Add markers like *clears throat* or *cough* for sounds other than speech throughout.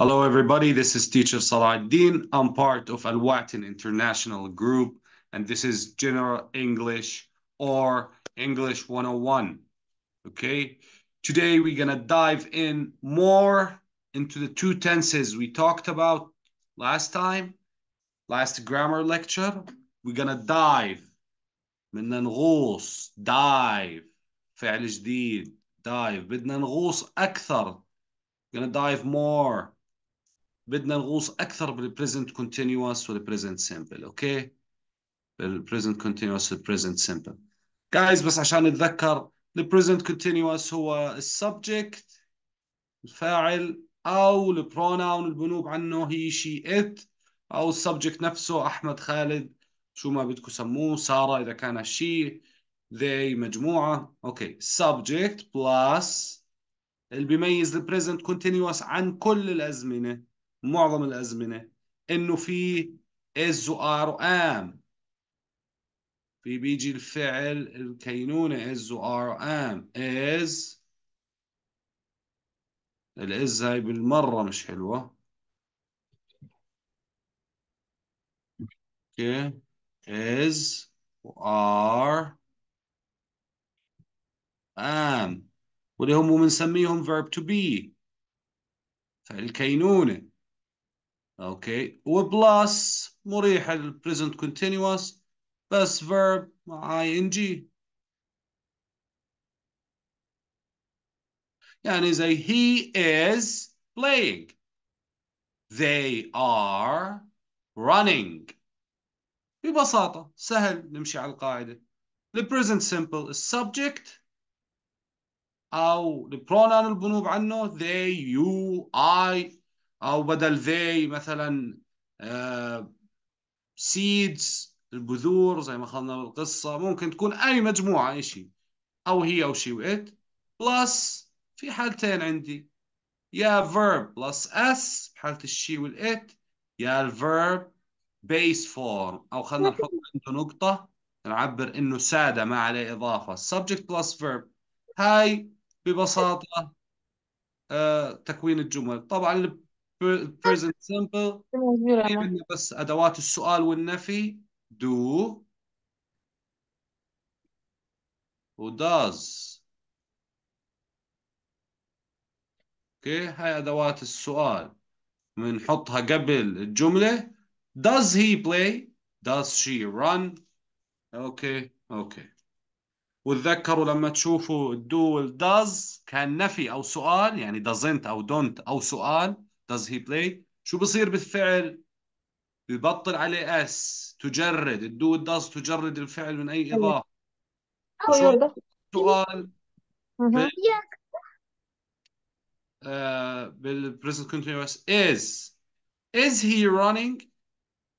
Hello, everybody. This is Teacher Salah Din. I'm part of Alwatin International Group, and this is General English or English 101. Okay, today we're going to dive in more into the two tenses we talked about last time, last grammar lecture. We're going to dive. بدنا نغوص dive فعل جديد dive بدنا نغوص أكثر gonna dive more بدنا نغوص اكثر بالبريزنت كونتينوس والبريزنت سمبل اوكي بالبريزنت كونتينوس والبريزنت سمبل جايز بس عشان نتذكر البريزنت كونتينوس هو السبجكت الفاعل او البروناون البنوب عنه هي شي ات او السبجكت نفسه احمد خالد شو ما بدكم سموه ساره اذا كان شي they مجموعه اوكي subject plus اللي بيميز البريزنت كونتينوس عن كل الازمنه معظم الازمنه انه في از وار وام في بيجي الفعل الكينونه از وار وام از الاز هاي بالمره مش حلوه اوكي از وار am واللي هم بنسميهم verb to be فالكينونة اوكي وبلس مريحه البريزنت كونتينوس بس فيرب مع اي ان جي يعني زي he is playing they are running ببساطة سهل نمشي على القاعدة the present simple is subject أو the pronoun البنوب عنه they you I او بدل ذي مثلا سيدز آه، البذور زي ما اخذنا بالقصه ممكن تكون اي مجموعه اي شيء او هي او شي وات بلس في حالتين عندي يا verb بلس اس بحاله الشي والات يا الفيرب base form او خلينا نحط عنده نقطه نعبر انه ساده ما عليه اضافه subject بلس verb هاي ببساطه آه، تكوين الجمل طبعا present simple بس ادوات السؤال والنفي do و does اوكي هاي ادوات السؤال بنحطها قبل الجمله does he play does she run اوكي اوكي وتذكروا لما تشوفوا الدو does كان نفي او سؤال يعني doesn't او don't او سؤال does he play شو بصير بالفعل ببطل عليه اس تجرد الدو داز تجرد الفعل من اي أيوة. اضافه أيوة، شو سؤال بال... uh, بالبريزنت كونتينوس is is he running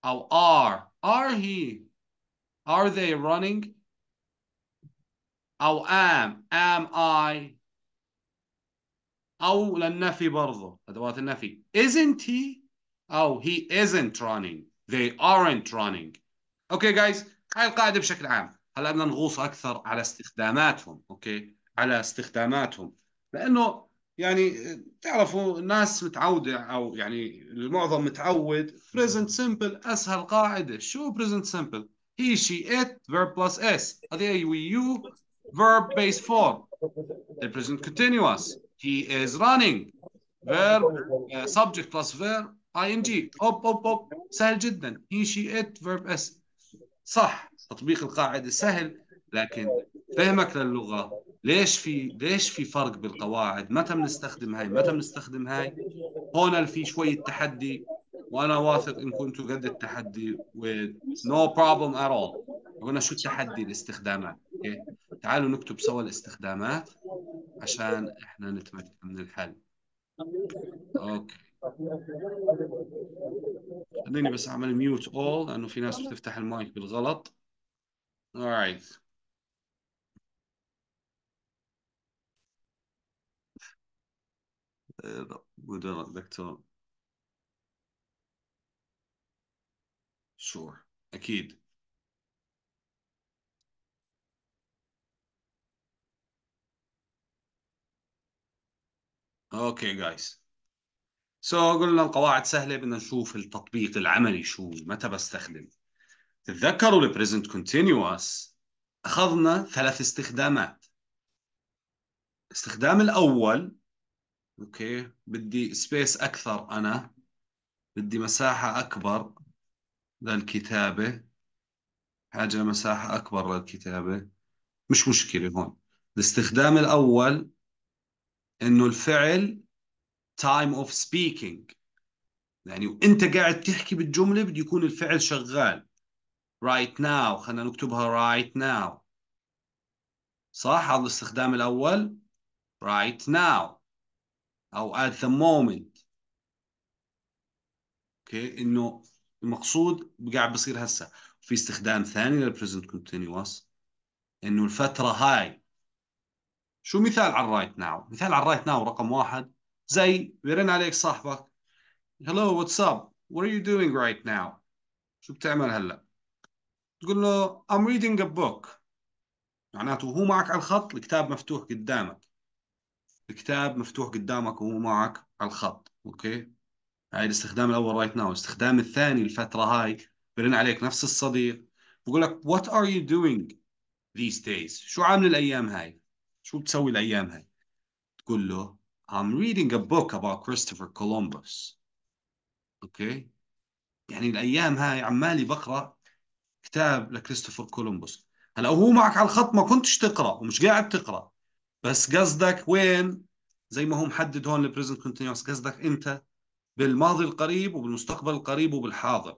او are are he are they running او am am I او للنفي برضه ادوات النفي isn't he او he isn't running they aren't running اوكي okay جايز هاي القاعده بشكل عام هلا بدنا نغوص اكثر على استخداماتهم اوكي على استخداماتهم لانه يعني تعرفوا الناس متعوده او يعني المعظم متعود present simple اسهل قاعده شو present simple he she it verb plus s هذه we you verb base form the present continuous He is running. Verb, uh, subject plus verb, ing. Hop, hop, hop. سهل جدا. He, she, it, verb s. صح. تطبيق القاعدة سهل لكن فهمك للغة ليش في ليش في فرق بالقواعد متى بنستخدم هاي متى بنستخدم هاي هون في شوية تحدي وانا واثق ان كنتوا قد التحدي و نو بروبلم ات اول قلنا شو التحدي الاستخدامات اوكي تعالوا نكتب سوا الاستخدامات عشان احنا نتمكن من الحل اوكي خليني بس اعمل ميوت اول لانه في ناس بتفتح المايك بالغلط alright إيه، دكتور شور اكيد اوكي جايز سو قلنا القواعد سهله بدنا نشوف التطبيق العملي شو متى بستخدم تتذكروا البريزنت كونتينوس اخذنا ثلاث استخدامات الاستخدام الاول اوكي بدي سبيس اكثر انا بدي مساحه اكبر للكتابة حاجة مساحة أكبر للكتابة مش مشكلة هون الاستخدام الأول إنه الفعل time of speaking يعني وانت قاعد تحكي بالجملة بده يكون الفعل شغال right now خلينا نكتبها right now صح على الاستخدام الأول right now أو at the moment اوكي okay. إنه المقصود قاعد بصير هسه في استخدام ثاني للبريزنت كونتينيوس انه الفتره هاي شو مثال على الرايت ناو مثال على الرايت ناو رقم واحد زي بيرن عليك صاحبك هلو اب what are you doing right now شو بتعمل هلا تقول له I'm reading a book معناته وهو معك على الخط الكتاب مفتوح قدامك الكتاب مفتوح قدامك وهو معك على الخط اوكي هاي الاستخدام الاول رايت right ناو الاستخدام الثاني الفتره هاي برن عليك نفس الصديق بقول لك وات ار يو دوينج ذيس دايز شو عامل الايام هاي شو بتسوي الايام هاي تقول له I'm reading a book about Christopher Columbus اوكي يعني الايام هاي عمالي بقرا كتاب لكريستوفر كولومبوس هلا وهو معك على الخط ما كنتش تقرا ومش قاعد تقرا بس قصدك وين زي ما هو محدد هون البريزنت كونتينوس قصدك انت بالماضي القريب وبالمستقبل القريب وبالحاضر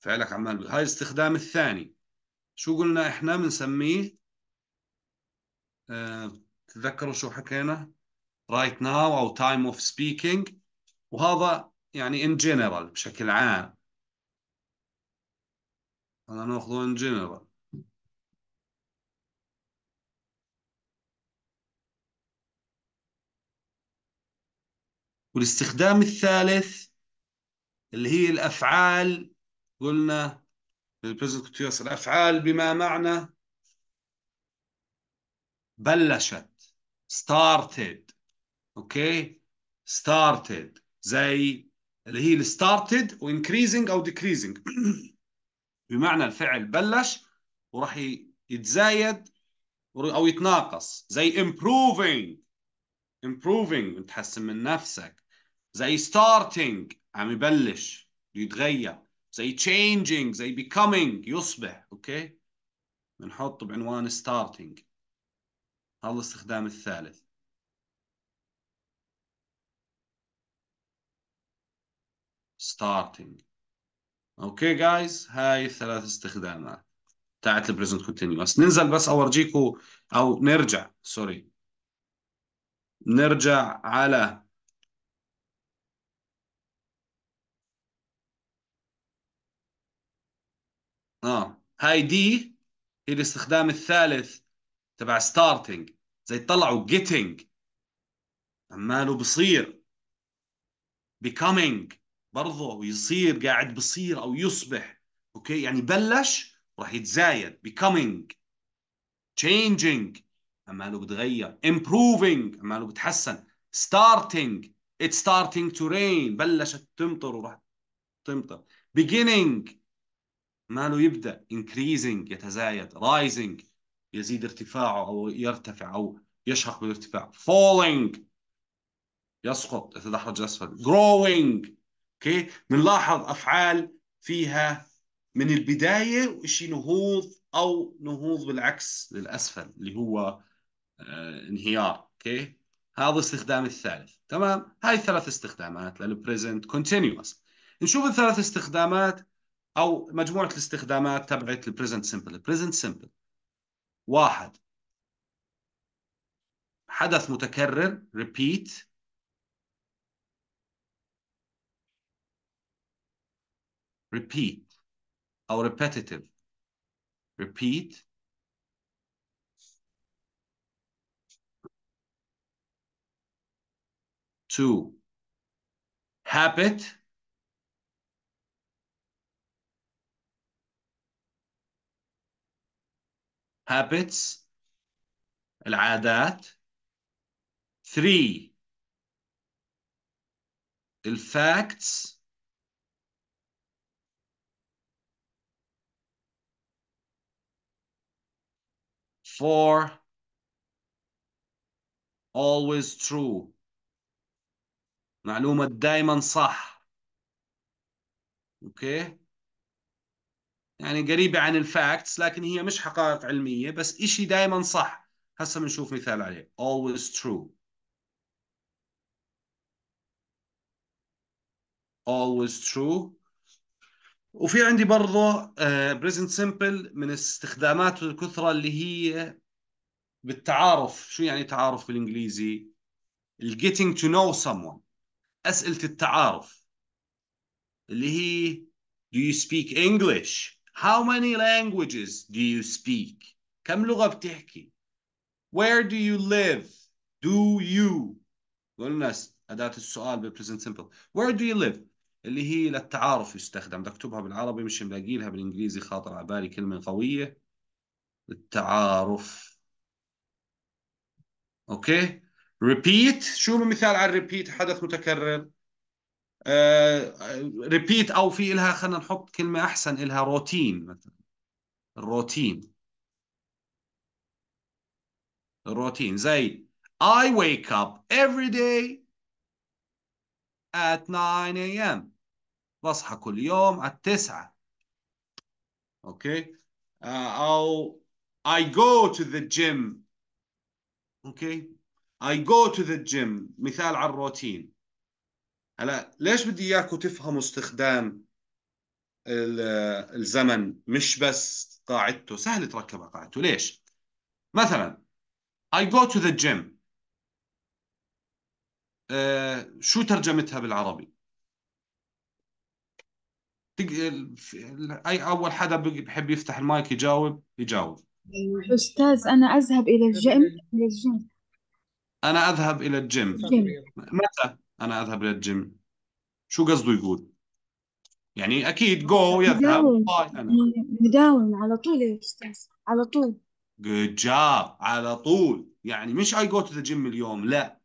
فعلك عمال هاي الاستخدام الثاني شو قلنا احنا بنسميه أه تذكروا شو حكينا right now او time of speaking وهذا يعني in general بشكل عام هذا ناخذه in general والاستخدام الثالث اللي هي الأفعال قلنا الأفعال بما معنى بلشت started اوكي started زي اللي هي started increasing او decreasing *clears throat* بمعنى الفعل بلش وراح يتزايد او يتناقص زي improving improving بتحسن من نفسك زي starting عم يبلش يتغير زي changing زي becoming يصبح اوكي بنحط بعنوان starting هذا الاستخدام الثالث starting اوكي جايز هاي الثلاث استخدامات تاعت البريزنت كونتينيوس ننزل بس اورجيكم او نرجع سوري نرجع على اه هاي دي هي الاستخدام الثالث تبع ستارتنج زي طلعوا getting عماله بصير becoming برضه يصير قاعد بصير او يصبح اوكي يعني بلش راح يتزايد becoming changing عماله بتغير improving عماله بتحسن starting it's starting to rain بلشت تمطر وراح تمطر beginning ماله يبدا increasing يتزايد rising يزيد ارتفاعه او يرتفع او يشهق بالارتفاع falling يسقط يتدحرج اسفل growing اوكي بنلاحظ افعال فيها من البدايه شيء نهوض او نهوض بالعكس للاسفل اللي هو آه، انهيار اوكي هذا الاستخدام الثالث تمام هاي ثلاث استخدامات للبريزنت كونتينوس نشوف الثلاث استخدامات او مجموعه الاستخدامات تبعت البريزنت سمبل البريزنت سمبل واحد حدث متكرر ريبيت ريبيت او repetitive ريبيت two habit habits العادات 3 الفاكتس four always true معلومة دايما صح اوكي okay. يعني قريبة عن الفاكتس لكن هي مش حقائق علمية بس إشي دائما صح هسا بنشوف مثال عليه always true always true وفي عندي برضه آه، present simple من استخداماته الكثرة اللي هي بالتعارف شو يعني تعارف بالإنجليزي getting to know someone أسئلة التعارف اللي هي do you speak English How many languages do you speak? كم لغة بتحكي؟ Where do you live? Do you? قلنا أداة السؤال بالبريزنت سمبل. Where do you live? اللي هي للتعارف يستخدم بكتبها بالعربي مش ملاقي لها بالإنجليزي خاطر على بالي كلمة قوية التعارف أوكي؟ repeat شو مثال على الريبيت حدث متكرر؟ ريبيت آه، او في لها خلينا نحط كلمه احسن لها روتين مثلا الروتين الروتين زي I wake up every day at 9 a.m. بصحى كل يوم على التسعة اوكي uh, او I go to the gym اوكي I go to the gym مثال على الروتين هلا ليش بدي اياكم تفهموا استخدام الزمن مش بس قاعدته سهل تركبها قاعدته ليش مثلا I go to the gym آه شو ترجمتها بالعربي اي اول حدا بحب يفتح المايك يجاوب يجاوب استاذ انا اذهب الى الجيم الى الجيم انا اذهب الى الجيم متى انا اذهب الى الجيم شو قصده يقول يعني اكيد جو يذهب باي انا مداوم يعني على طول يا استاذ على طول جود جاب على طول يعني مش اي جو تو ذا جيم اليوم لا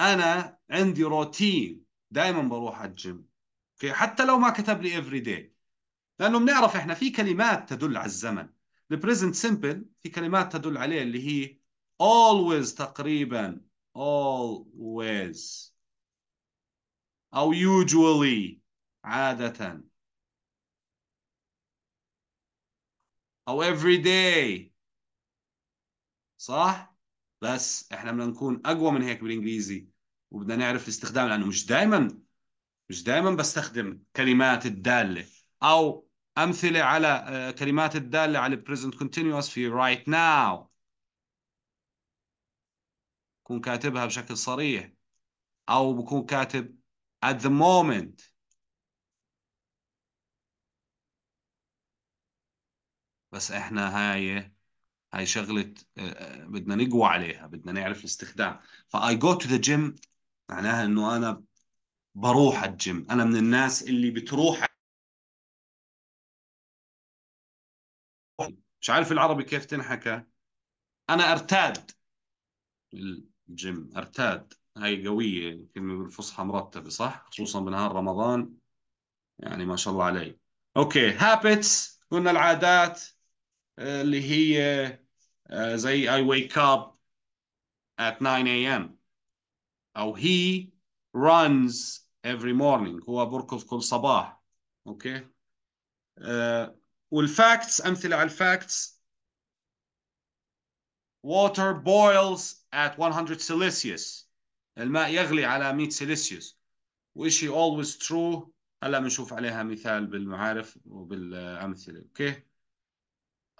انا عندي روتين دائما بروح على الجيم اوكي حتى لو ما كتب لي افري داي لانه بنعرف احنا في كلمات تدل على الزمن البريزنت سمبل في كلمات تدل عليه اللي هي always تقريبا always أو usually عادة أو every day صح؟ بس احنا بدنا نكون أقوى من هيك بالإنجليزي وبدنا نعرف الاستخدام لأنه مش دائما مش دائما بستخدم كلمات الدالة أو أمثلة على آه، كلمات الدالة على present continuous في right now بكون كاتبها بشكل صريح أو بكون كاتب at the moment بس احنا هاي هاي شغلة آه، آه، بدنا نقوى عليها بدنا نعرف الاستخدام فاي جو تو ذا جيم معناها انه انا بروح الجيم انا من الناس اللي بتروح مش عارف العربي كيف تنحكى انا ارتاد الجيم ارتاد هاي قوية كلمة بالفصحى مرتبة صح؟ خصوصا بنهار رمضان يعني ما شاء الله علي اوكي هابتس قلنا العادات آه، اللي هي آه، زي I wake up at 9 a.m. أو he runs every morning هو بركض كل صباح اوكي آه، والفاكتس أمثلة على الفاكتس water boils at 100 Celsius الماء يغلي على 100 سيليسيوس وشيء اولويز ترو هلا بنشوف عليها مثال بالمعارف وبالأمثلة أوكي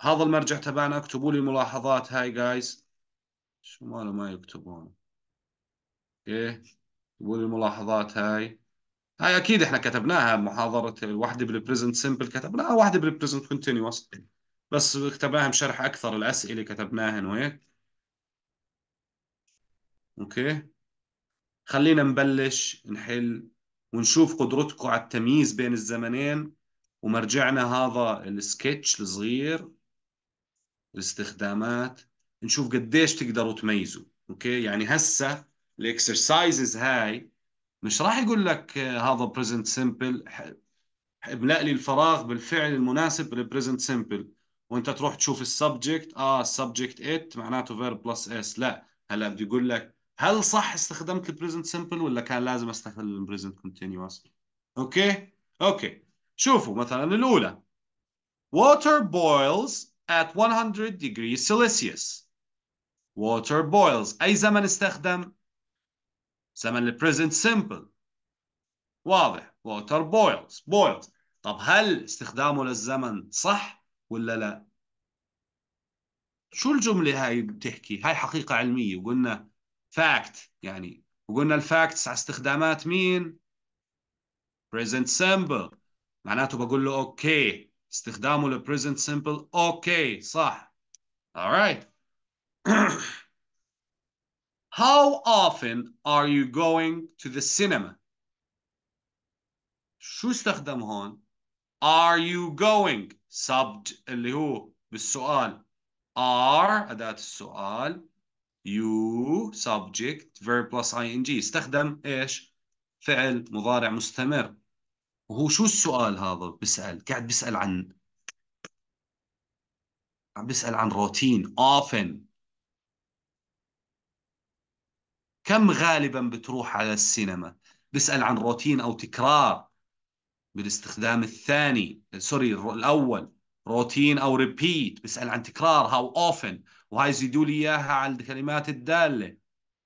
هذا المرجع تبعنا اكتبوا لي ملاحظات هاي جايز شو ماله ما يكتبون اوكي اكتبوا لي الملاحظات هاي هاي اكيد احنا كتبناها محاضرة واحدة بالبريزنت سمبل كتبناها واحدة بالبريزنت كونتينوس بس كتبناها بشرح اكثر الاسئلة كتبناها وهيك اوكي خلينا نبلش نحل ونشوف قدرتكم على التمييز بين الزمنين ومرجعنا هذا السكتش الصغير الاستخدامات نشوف قديش تقدروا تميزوا اوكي يعني هسه الاكسرسايزز هاي مش راح يقول لك هذا بريزنت سمبل املا لي الفراغ بالفعل المناسب للبريزنت سمبل وانت تروح تشوف السبجكت اه السبجكت ات معناته فيرب بلس اس لا هلا بده يقول لك هل صح استخدمت البريزنت سمبل ولا كان لازم استخدم البريزنت كونتينوس اوكي اوكي شوفوا مثلا الاولى water boils at 100 degrees Celsius water boils اي زمن استخدم زمن البريزنت سمبل واضح water boils boils طب هل استخدامه للزمن صح ولا لا شو الجملة هاي بتحكي هاي حقيقة علمية وقلنا فاكت يعني وقلنا الفاكتس على استخدامات مين؟ present simple معناته بقول له اوكي استخدامه للبريزنت simple اوكي صح alright *coughs* How often are you going to the cinema? شو استخدم هون؟ Are you going? subbed اللي هو بالسؤال are أداة السؤال يو subject verb plus ing استخدم ايش فعل مضارع مستمر وهو شو السؤال هذا بسأل قاعد بسأل عن عم بسأل عن روتين often كم غالبا بتروح على السينما بسأل عن روتين أو تكرار بالاستخدام الثاني سوري الأول روتين أو ريبيت بسأل عن تكرار how often وهيزيدوا لي اياها على الكلمات الداله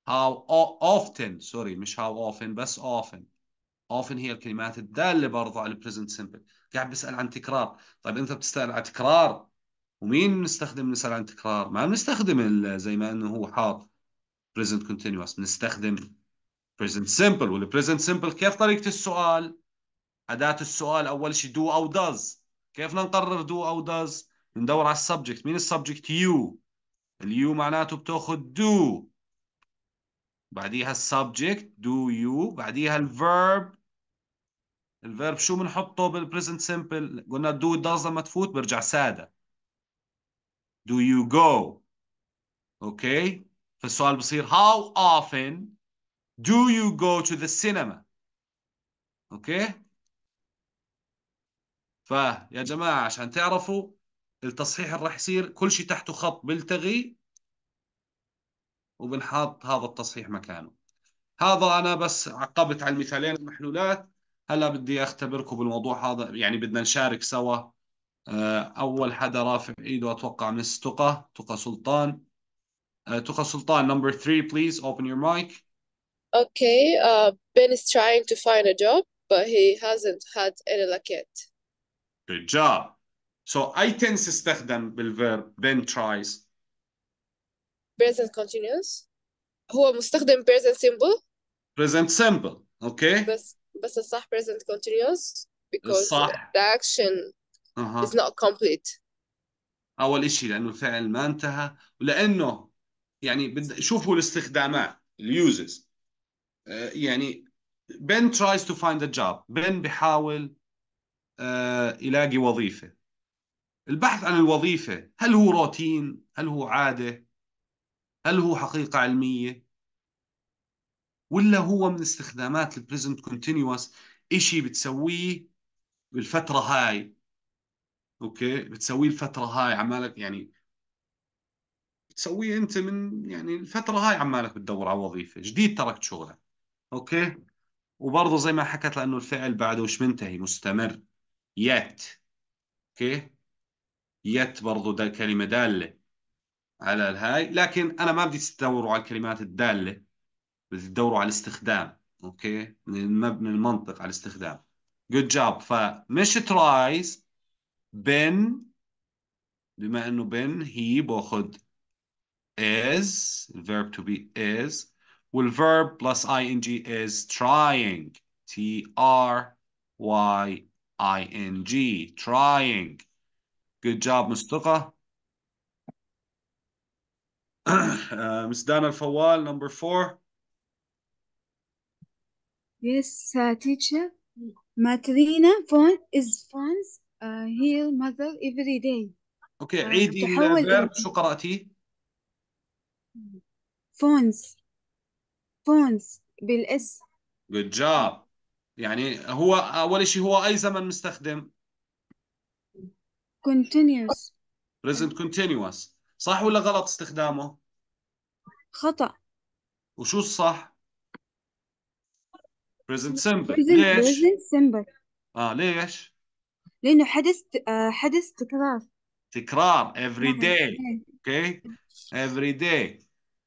how often سوري مش how often بس often often هي الكلمات الداله برضه على البريزنت سمبل قاعد بسال عن تكرار طيب انت بتسال عن تكرار ومين بنستخدم نسال عن تكرار ما بنستخدم زي ما انه هو حاط present continuous بنستخدم present simple والpresent simple كيف طريقه السؤال اداه السؤال اول شيء do او does كيف نقرر do او does بندور على السبجكت مين السبجكت you اليو معناته بتاخذ do بعديها السبجكت do you بعديها الفيرب الفيرب شو بنحطه بالبريزنت سمبل قلنا do does لما تفوت برجع سادة do you go اوكي فالسؤال بصير how often do you go to the cinema اوكي فيا جماعة عشان تعرفوا التصحيح اللي راح يصير كل شيء تحته خط بلتغي وبنحط هذا التصحيح مكانه هذا انا بس عقبت على المثالين المحلولات هلا بدي اختبركم بالموضوع هذا يعني بدنا نشارك سوا آه، اول حدا رافع ايده اتوقع مس تقى تقى سلطان آه، تقى سلطان number three please open your mic Okay, بن uh, Ben is trying to find a job, but he hasn't had any luck yet. Good job. So أي tense استخدم بالverb then tries؟ Present continuous هو مستخدم present simple present simple okay بس بس الصح present continuous because الصح. the action uh -huh. is not complete أول إشي لأنه الفعل ما انتهى ولأنه يعني شوفوا الاستخدامات اليوزز uses يعني Ben tries to find a job Ben بحاول يلاقي وظيفة البحث عن الوظيفة هل هو روتين؟ هل هو عادة؟ هل هو حقيقة علمية؟ ولا هو من استخدامات البريزنت كونتينيوس إشي بتسويه بالفترة هاي أوكي بتسويه الفترة هاي عمالك يعني بتسويه أنت من يعني الفترة هاي عمالك بتدور على وظيفة جديد تركت شغلك أوكي وبرضه زي ما حكت لأنه الفعل بعده مش منتهي مستمر يات أوكي يت برضو ده كلمة دالة على الهاي لكن أنا ما بدي تدوروا على الكلمات الدالة بدي تدوروا على الاستخدام أوكي من المنطق على الاستخدام good job فمش tries بن بما انه بن هي باخذ is verb to be is والverb plus ing is trying T R Y I N G trying Good job مصطفى. uh, Ms. Dana Fawal, number four. Yes, uh, teacher. Matrina fun is fun's uh, heal mother every day. Okay, عيدي الفيرب شو قرأتي؟ فونز فونز بالاس. Good job. يعني هو أول شيء هو أي زمن مستخدم؟ continuous present continuous صح ولا غلط استخدامه خطأ وشو الصح present simple present, ليش present simple اه ليش لأنه حدث حدث تكرار تكرار every day okay every day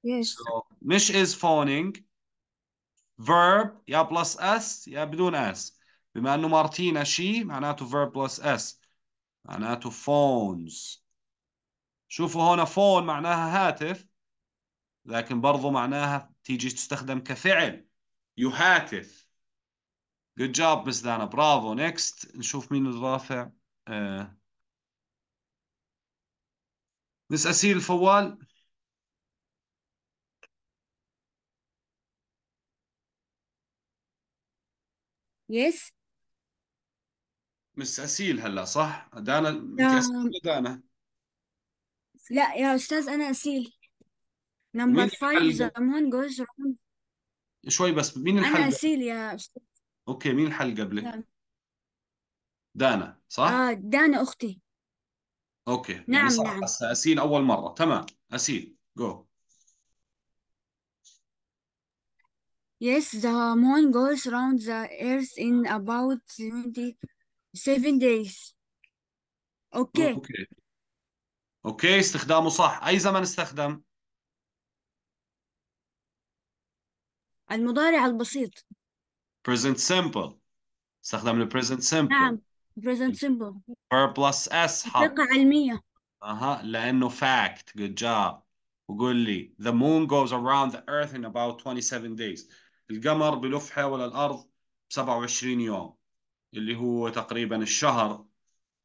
yes so, مش is phoning verb يا plus s يا بدون s بما انه مارتينا شي معناته verb plus s معناته phones شوفوا هنا phone معناها هاتف لكن برضو معناها تيجي تستخدم كفعل يهاتف good job Miss Dana برافو next نشوف مين الرافع آه. مس أسيل الفوال Yes, مس اسيل هلا صح؟ دانا دانا لا يا أستاذ أنا أسيل نمبر فايف ذا مون جوز راوند شوي بس مين الحل؟ أنا أسيل يا أستاذ اوكي مين الحل قبلك؟ دانا صح؟ آه دانا أختي اوكي يعني نعم صح نعم بس اسيل اول مره تمام اسيل جو Yes, the moon goes round the earth in about 70 7 days اوكي اوكي اوكي استخدامه صح اي زمن استخدم المضارع البسيط present simple استخدم ال present simple نعم present simple verb plus s حق علمية اها لانه fact good job وقول لي the moon goes around the earth in about 27 days القمر بلف حول الارض 27 يوم اللي هو تقريبا الشهر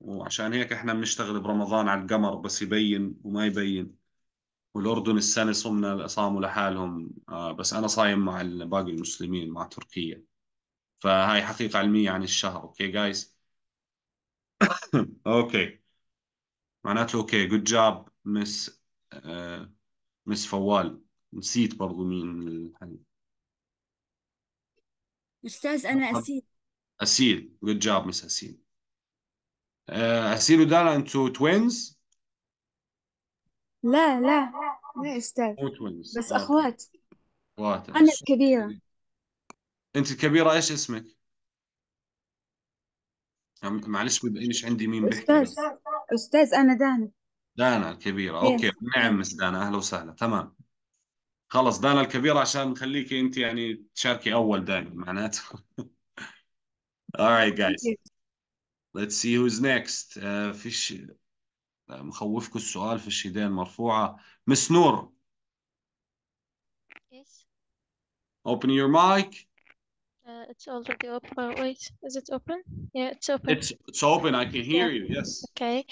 وعشان هيك احنا بنشتغل برمضان على القمر بس يبين وما يبين والأردن السنة صمنا صاموا لحالهم آه، بس أنا صايم مع باقي المسلمين مع تركيا فهاي حقيقة علمية عن الشهر أوكي جايز *coughs* أوكي معناته أوكي جود جاب مس مس فوال نسيت برضو مين الحل أستاذ أنا أسيت اسيل جود جاب مس اسيل اسيل ودانا انتوا توينز لا لا ما استاذ مو توينز بس اخوات اخوات انا الكبيره انت الكبيره ايش اسمك؟ معلش مش عندي مين بيحكي استاذ استاذ انا دانا دانا الكبيره اوكي نعم مس دانا اهلا وسهلا تمام خلص دانا الكبيره عشان نخليكي انت يعني تشاركي اول دائما معناته *laughs* All right, guys. Let's see who's next. Uh, في مخوفكم السؤال في الشيدان مرفوعة. مس نور. Yes. Open your mic. Uh, it's already open. Oh, wait, is it open? Yeah, it's open. It's it's open. I can hear yeah. you. Yes. Okay.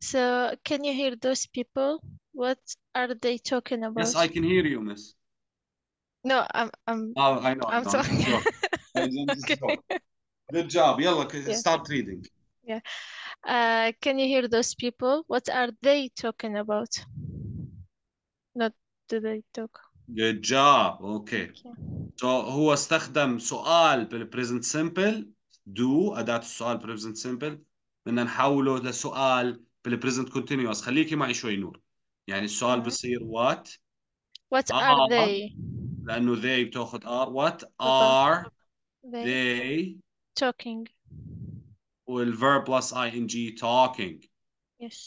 So can you hear those people? What are they talking about? Yes, I can hear you, Miss. No, I'm I'm. Oh, I know. I'm, I'm talking. Sure. *laughs* okay. Good job. Yalla, yeah. start reading. Yeah. Uh, can you hear those people? What are they talking about? Not do they talk. Good job. Okay. So هو استخدم سؤال بالبريزنت simple do أداة السؤال present simple بدنا نحوله لسؤال present continuous خليكي معي شوي نور يعني السؤال بصير what what are, are they لأنه they بتاخذ are what are they, they talking والverb plus ing talking yes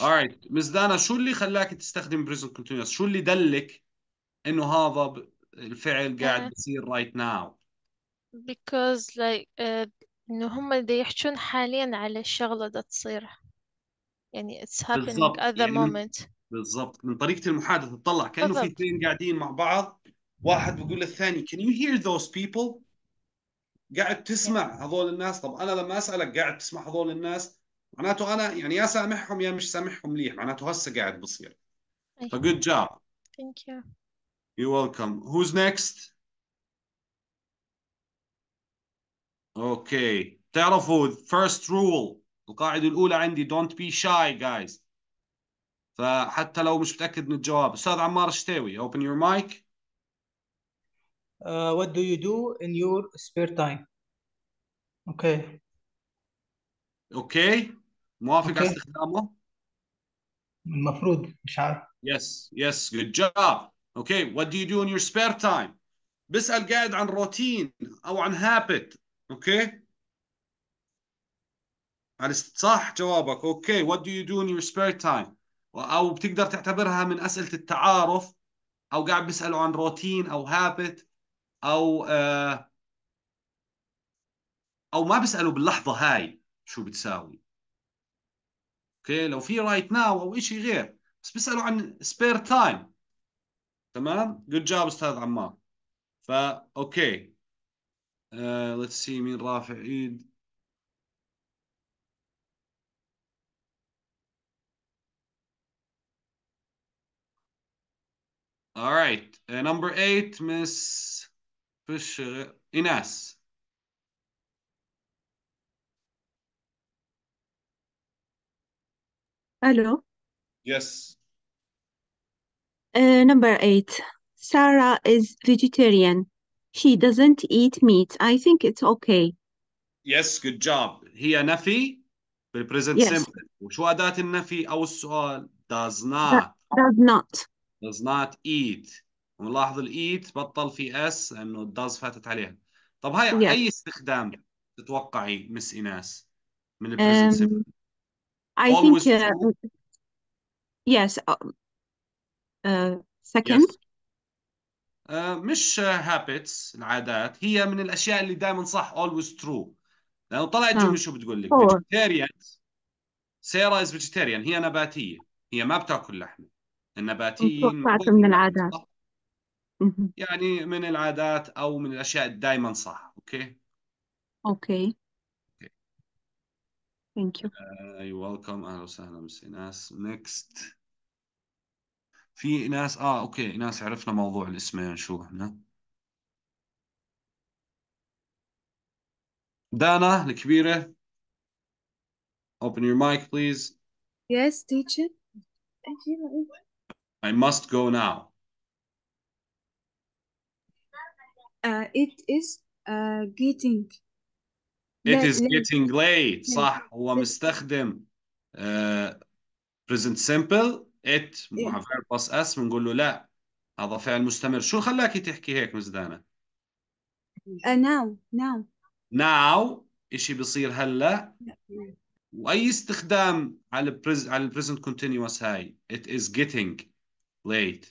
alright مس دانا شو اللي خلاك تستخدم present continuous شو اللي دلك انه هذا الفعل قاعد بيصير right now because like uh, انه هم اللي يحجون حاليا على الشغلة ده تصير يعني it's happening بالزبط. at the يعني moment بالضبط من طريقة المحادثة تطلع كأنه في اثنين قاعدين مع بعض واحد بيقول للثاني can you hear those people قاعد تسمع هذول الناس طب انا لما اسالك قاعد تسمع هذول الناس معناته انا يعني يا سامحهم يا مش سامحهم ليه معناته هسه قاعد بصير فجود جاب ثانك يو You're welcome. Who's next? Okay. تعرفوا first rule القاعدة الأولى عندي don't be shy guys. فحتى لو مش متأكد من الجواب أستاذ عمار الشتاوي open your mic. uh, what do you do in your spare time okay okay موافق على استخدامه المفروض مش عارف yes yes good job okay what do you do in your spare time بسال قاعد عن روتين او عن هابت هل صح جوابك okay what do you do in your spare time او بتقدر تعتبرها من اسئله التعارف او قاعد بيسالوا عن روتين او هابت او آه، او ما بيسالوا باللحظه هاي شو بتساوي اوكي لو في رايت ناو او شيء غير بس بيسالوا عن سبير تايم تمام جود جاب استاذ عمار فا اوكي ليتس آه، سي مين رافع ايد All right, uh, number eight, Miss بشر إناث Hello. Yes. Uh, number eight. Sarah is vegetarian. She doesn't eat meat. I think it's okay. Yes, good job. هي نفي Present yes. simple. وشو أداة النفي أو السؤال? Does not. Does not. Does not eat. ونلاحظ الايت e بطل في اس لانه الداز فاتت عليها طب هاي yes. اي استخدام تتوقعي مس ايناس من البريزنت um, I Always uh, think uh, uh, second uh, مش هابتس العادات هي من الاشياء اللي دائما صح اولويز ترو لانه طلعت جمله آه. شو بتقول لك فيجيتيريان سيرا از فيجيتيريان هي نباتيه هي ما بتاكل لحمه النباتيين توقعت من العادات يعني من العادات أو من الأشياء الدايما صح أوكي اوكي اوكي ثانك يو اي ويلكم أهلا وسهلا بس ناس نيكست في ناس آه أوكي ناس عرفنا موضوع الاسمين شو إحنا دانا الكبيرة open your mic please Yes, teacher. I must go now Uh, it is uh, getting It is getting late صح هو مستخدم uh, present simple it مع فعل بس اس بنقول له لا هذا فعل مستمر شو خلاكي تحكي هيك مزدانة؟ uh, now now now إشي بصير هلا وأي استخدام على البريز على البريزنت كونتينيوس هاي it is getting late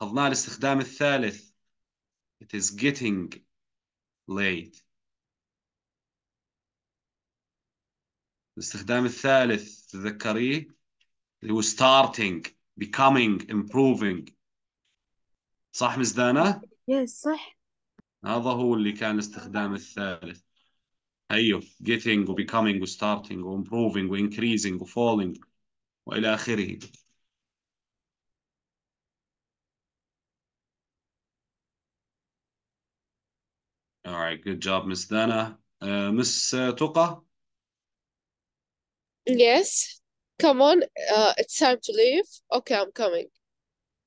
أخذنا الاستخدام الثالث It is getting late. الاستخدام الثالث تذكريه اللي هو starting becoming improving صح مزدانة؟ yes صح هذا هو اللي كان الاستخدام الثالث ايوه getting و becoming و starting و improving و increasing و falling والى اخره All right, good job, Miss Dana. Uh, Miss uh, Tuka? Yes. Come on, uh, it's time to leave. Okay, I'm coming.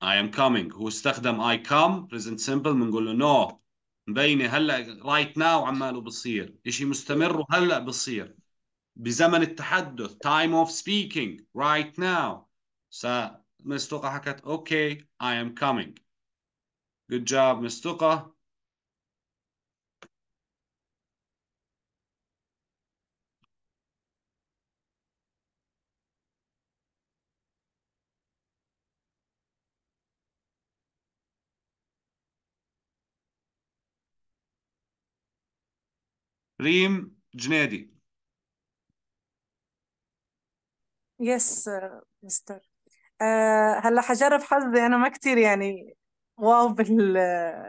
I am coming. هو استخدم I come present simple بنقول له no مبينة هلا right now عماله بصير إشي مستمر وهلا بصير بزمن التحدث time of speaking right now سا مستوقع حكت okay I am coming good job مستوقع Reem Jnedi. يس مستر هلا حجرب حظي انا ما كثير يعني واو بال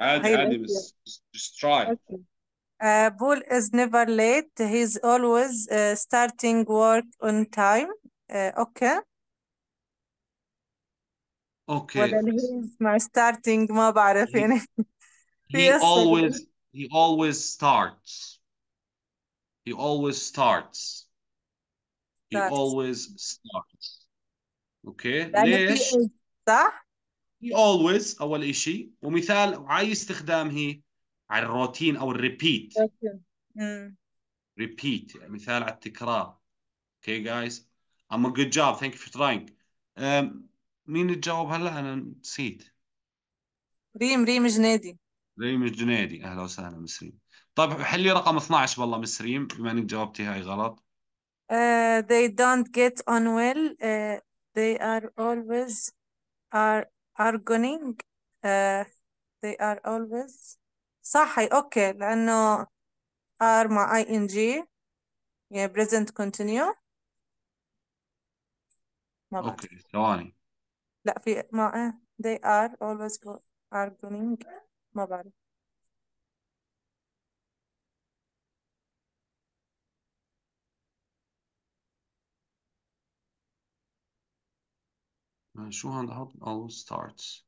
عادي عادي بس just try Uh, Bull is never late. He's always uh, starting work on time. Uh, okay. Okay. ولا he's my starting ما بعرف يعني. *laughs* He, he always he always starts. He always starts. He starts. always starts. Okay. يعني ليش؟ صح؟ He always أول إشي ومثال عاي استخدام هي على الروتين أو الريبيت. ريبيت يعني مثال على التكرار. Okay guys. I'm a good job. Thank you for trying. Um, مين الجواب هلا أنا نسيت. ريم ريم جنادي. ريم الجنيدي أهلا وسهلا مسرين. طيب حلي رقم 12 والله مسريم بما انك جاوبتي هاي غلط Uh, they don't get on well. Uh, they are always are arguing. Uh, they are always صح اوكي لانه are مع جي يعني present continue ما بعرف اوكي ثواني لا في ما they are always arguing ما بعرف يعني شو هنحط نحط all starts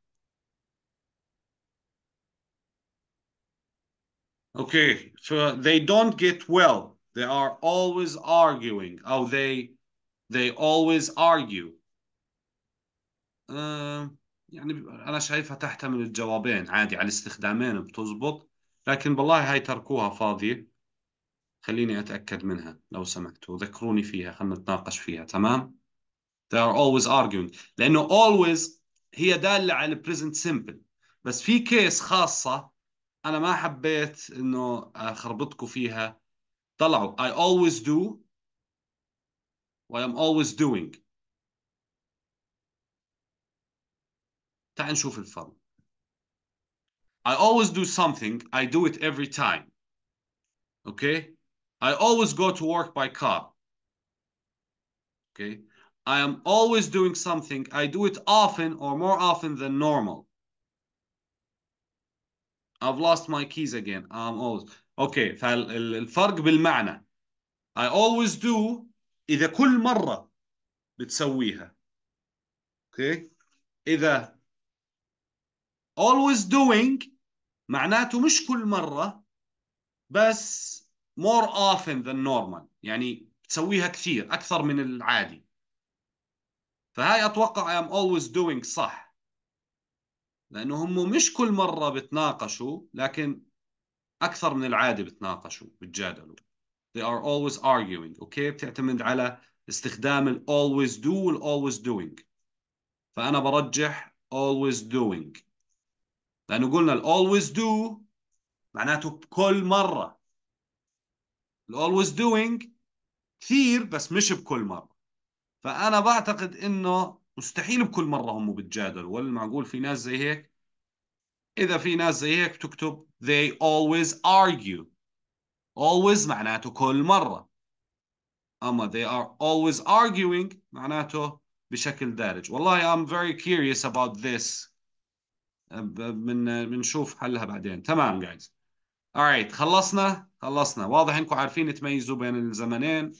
Okay, so they don't get well. They are always arguing. Oh, they they always argue. Um, يعني أنا شايفها تحتمل الجوابين عادي على الاستخدامين بتزبط لكن بالله هاي تركوها فاضية خليني أتأكد منها لو سمحتوا ذكروني فيها خلنا نتناقش فيها تمام؟ They are always arguing لأنه always هي دالة على present simple بس في كيس خاصة أنا ما حبيت إنه أخربطكم فيها طلعوا I always do و I am always doing تعال نشوف الفرق I always do something I do it every time okay I always go to work by car okay I am always doing something. I do it often or more often than normal. I've lost my keys again. I'm always okay فالفرق بالمعنى I always do إذا كل مرة بتسويها اوكي okay. إذا always doing معناته مش كل مرة بس more often than normal يعني بتسويها كثير أكثر من العادي فهاي اتوقع I am always doing صح لانه هم مش كل مره بتناقشوا لكن اكثر من العاده بتناقشوا بتجادلوا they are always arguing اوكي بتعتمد على استخدام ال always do وال always doing فانا برجح always doing لانه قلنا ال always do معناته بكل مره ال always doing كثير بس مش بكل مره فانا بعتقد انه مستحيل بكل مره هم بتجادلوا ولا معقول في ناس زي هيك اذا في ناس زي هيك بتكتب they always argue always معناته كل مره اما they are always arguing معناته بشكل دارج والله I'm very curious about this من بنشوف حلها بعدين تمام جايز alright خلصنا خلصنا واضح انكم عارفين تميزوا بين الزمنين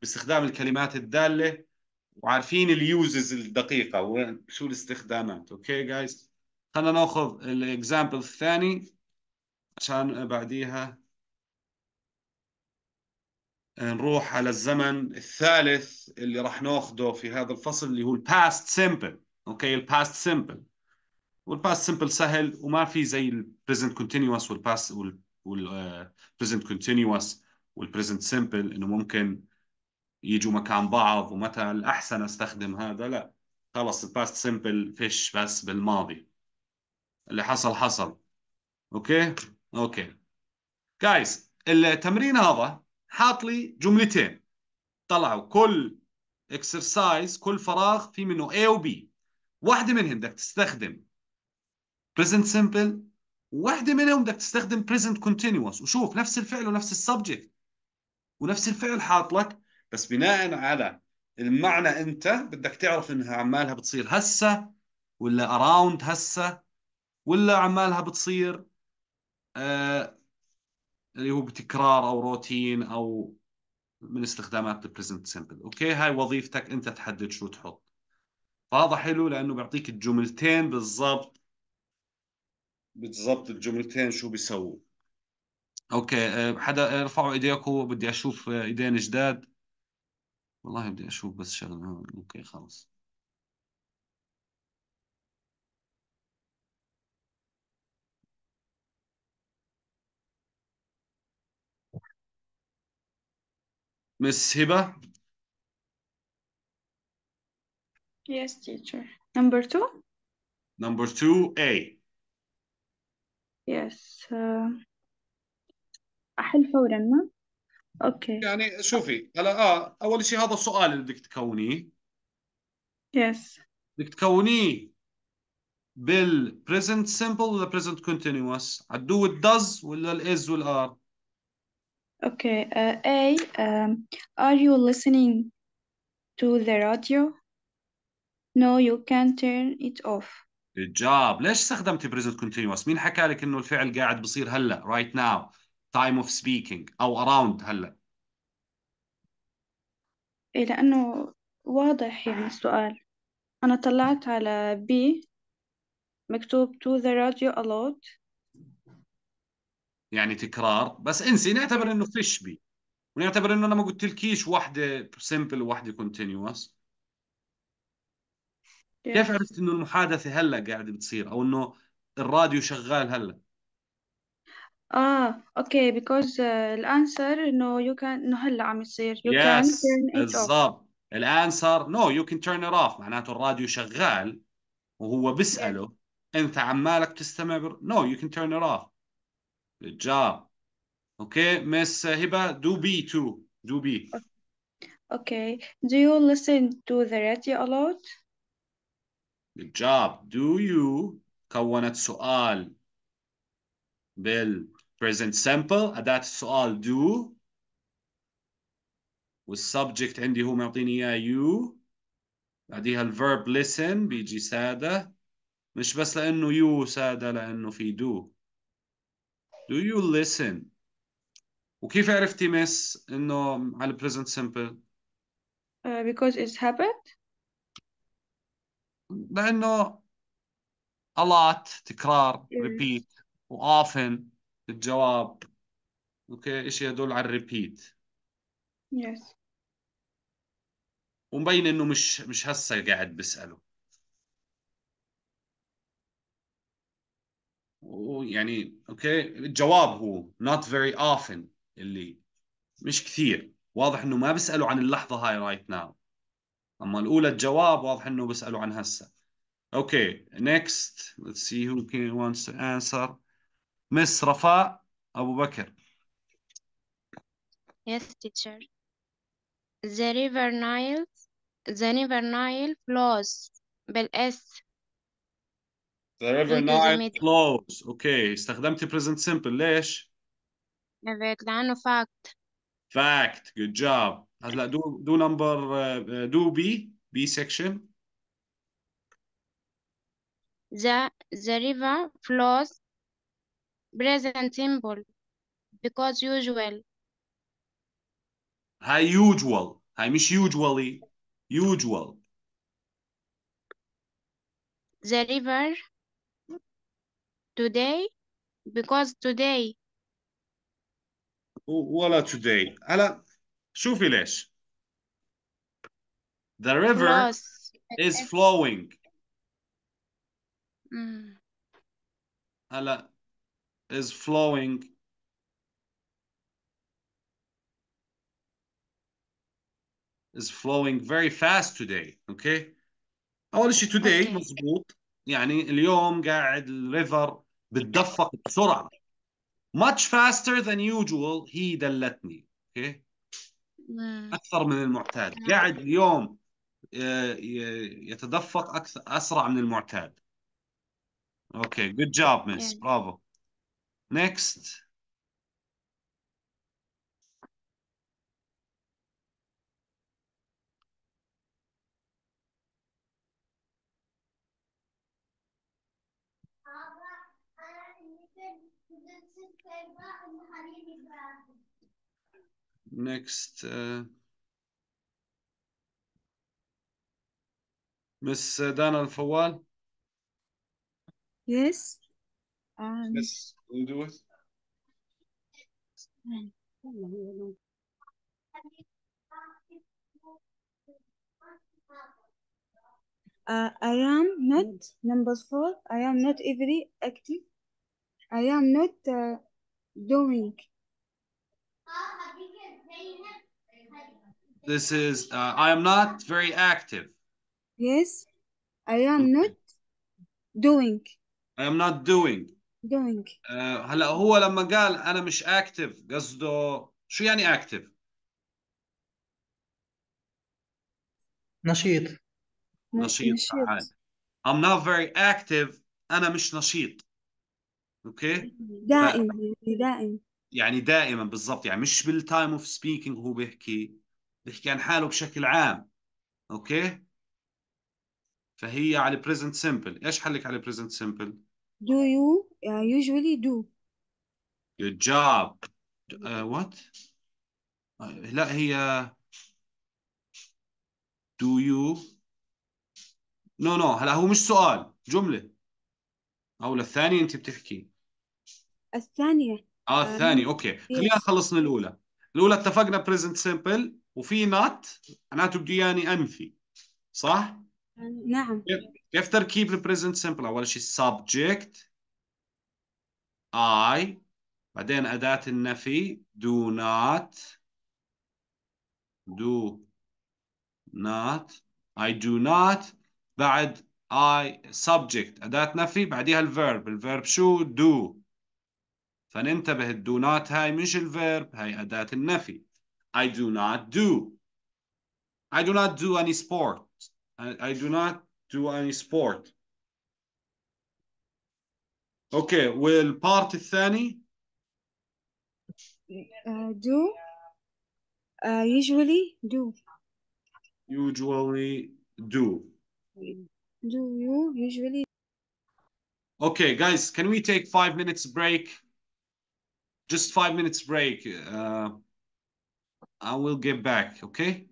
باستخدام الكلمات الداله وعارفين اليوزز الدقيقه وشو الاستخدامات اوكي جايز خلينا ناخذ الاكزامبل الثاني عشان بعديها نروح على الزمن الثالث اللي راح ناخذه في هذا الفصل اللي هو الباست سمبل اوكي الباست سمبل والباست سمبل سهل وما في زي البريزنت كونتينوس والباست والبريزنت كونتينوس والبريزنت سمبل انه ممكن يجوا مكان بعض ومتى الأحسن أستخدم هذا لا خلص الباست سمبل فيش بس بالماضي اللي حصل حصل أوكي أوكي جايز التمرين هذا حاط لي جملتين طلعوا كل اكسرسايز كل فراغ في منه A و B واحدة منهم بدك تستخدم present simple واحدة منهم بدك تستخدم present continuous وشوف نفس الفعل ونفس السبجكت ونفس الفعل حاط لك بس بناء على المعنى انت بدك تعرف انها عمالها بتصير هسه ولا اراوند هسه ولا عمالها بتصير آه اللي هو بتكرار او روتين او من استخدامات البريزنت سمبل اوكي هاي وظيفتك انت تحدد شو تحط فهذا حلو لانه بيعطيك الجملتين بالضبط بالضبط الجملتين شو بيسووا اوكي آه، حدا ارفعوا آه، ايديكم بدي اشوف آه، ايدين جداد والله بدي أشوف بس شغلة أوكي خلص مس هبة Yes, teacher. Number two? number two A Yes. Uh, أحل فورا ما؟ اوكي يعني شوفي هلا اه اول شيء هذا السؤال اللي بدك تكونيه يس بدك تكونيه بال present simple ولا present continuous عدو does ولا is وال are اوكي اي ار يو listening to the radio no you can turn it off جاب ليش استخدمتي present continuous مين حكى لك انه الفعل قاعد بصير هلا right now تايم اوف سبيكينج او اراوند هلا إيه لأنه واضح يعني السؤال أنا طلعت على بي مكتوب to the radio a lot يعني تكرار بس انسي نعتبر انه فيش بي ونعتبر انه انا ما قلت لكيش واحده سمبل وواحده كونتينوس كيف عرفت انه المحادثه هلا قاعده بتصير او انه الراديو شغال هلا آه أوكي because uh, the answer no, you can no هلا عم يصير you can turn it off. بالضبط الانسر نو يو كان تيرن ات اوف معناته الراديو شغال وهو بيساله Yes. انت عمالك تستمع نو يو كان تيرن ات اوف جود جوب اوكي مس هبه دو بي تو دو بي اوكي دو يو لسن تو ذا راديو ا لوت جود جاب دو يو كونت سؤال بال present simple أداة uh, السؤال do والسبجكت عندي هو معطيني إياه you بعديها الفيرب listen بيجي سادة مش بس لأنه you سادة لأنه في do do you listen وكيف عرفتي مس إنه على present simple uh, because it's happened لأنه a lot تكرار yeah. repeat و often الجواب اوكي ايش هدول على الريبيت يس yes. ومبين انه مش مش هسه قاعد بساله ويعني اوكي الجواب هو not very often اللي مش كثير واضح انه ما بساله عن اللحظه هاي رايت right ناو اما الاولى الجواب واضح انه بساله عن هسه اوكي نيكست let's see who wants to answer Miss Rafa Abu Bakr. Yes, teacher. The river Nile, the river Nile flows بالإس. The river Nile flows. Okay, استخدمت present simple. ليش؟ نبيت لأنه fact. Fact. Good job. هلا do do number uh, uh, do B B section. The the river flows present simple because usual هاي usual هاي مش usually usual the river today because today ولا today هلا شوفي ليش the river Flows. is flowing mm is flowing is flowing very fast today okay اول شيء today مضبوط يعني اليوم قاعد الريفر بتدفق بسرعه much faster than usual هي دلتني اوكي okay? اكثر من المعتاد قاعد اليوم يتدفق اكثر اسرع من المعتاد اوكي جود جاب مس برافو Next. Next, uh, Miss uh, Dana Fawal. Yes. Um, yes. Lewis? Uh, I am not, number four, I am not every active. I am not uh, doing. This is, uh, I am not very active. Yes, I am okay. not doing. I am not doing. دوينج آه، هلا هو لما قال انا مش اكتف قصده شو يعني اكتف؟ نشيط نشيط فعال I'm not very active انا مش نشيط اوكي دائما يعني دائما يعني دائما بالضبط يعني مش بالتايم اوف سبيكينج هو بيحكي بيحكي عن حاله بشكل عام اوكي فهي على present simple ايش حلك على present simple do you uh, usually do good job uh, what uh, لا هي do you no no هلا هو مش سؤال جملة أو للثانية أنت بتحكي الثانية اه um, الثانية أوكي اوكي خلينا نخلص من الأولى الأولى اتفقنا present simple وفي not معناته بده يعني أنفي صح؟ um، نعم كيف تركيب present simple أول شيء subject I بعدين أداة النفي do not do not I do not بعد I subject أداة نفي بعديها الفيرب الفيرب شو do فننتبه الدو نوت هاي مش الفيرب هاي أداة النفي I do not do I do not do any sport I do not do any sport Will والبارت الثاني uh, do uh, usually do usually do do you usually okay guys can we take five minutes break just five minutes break uh, i will get back okay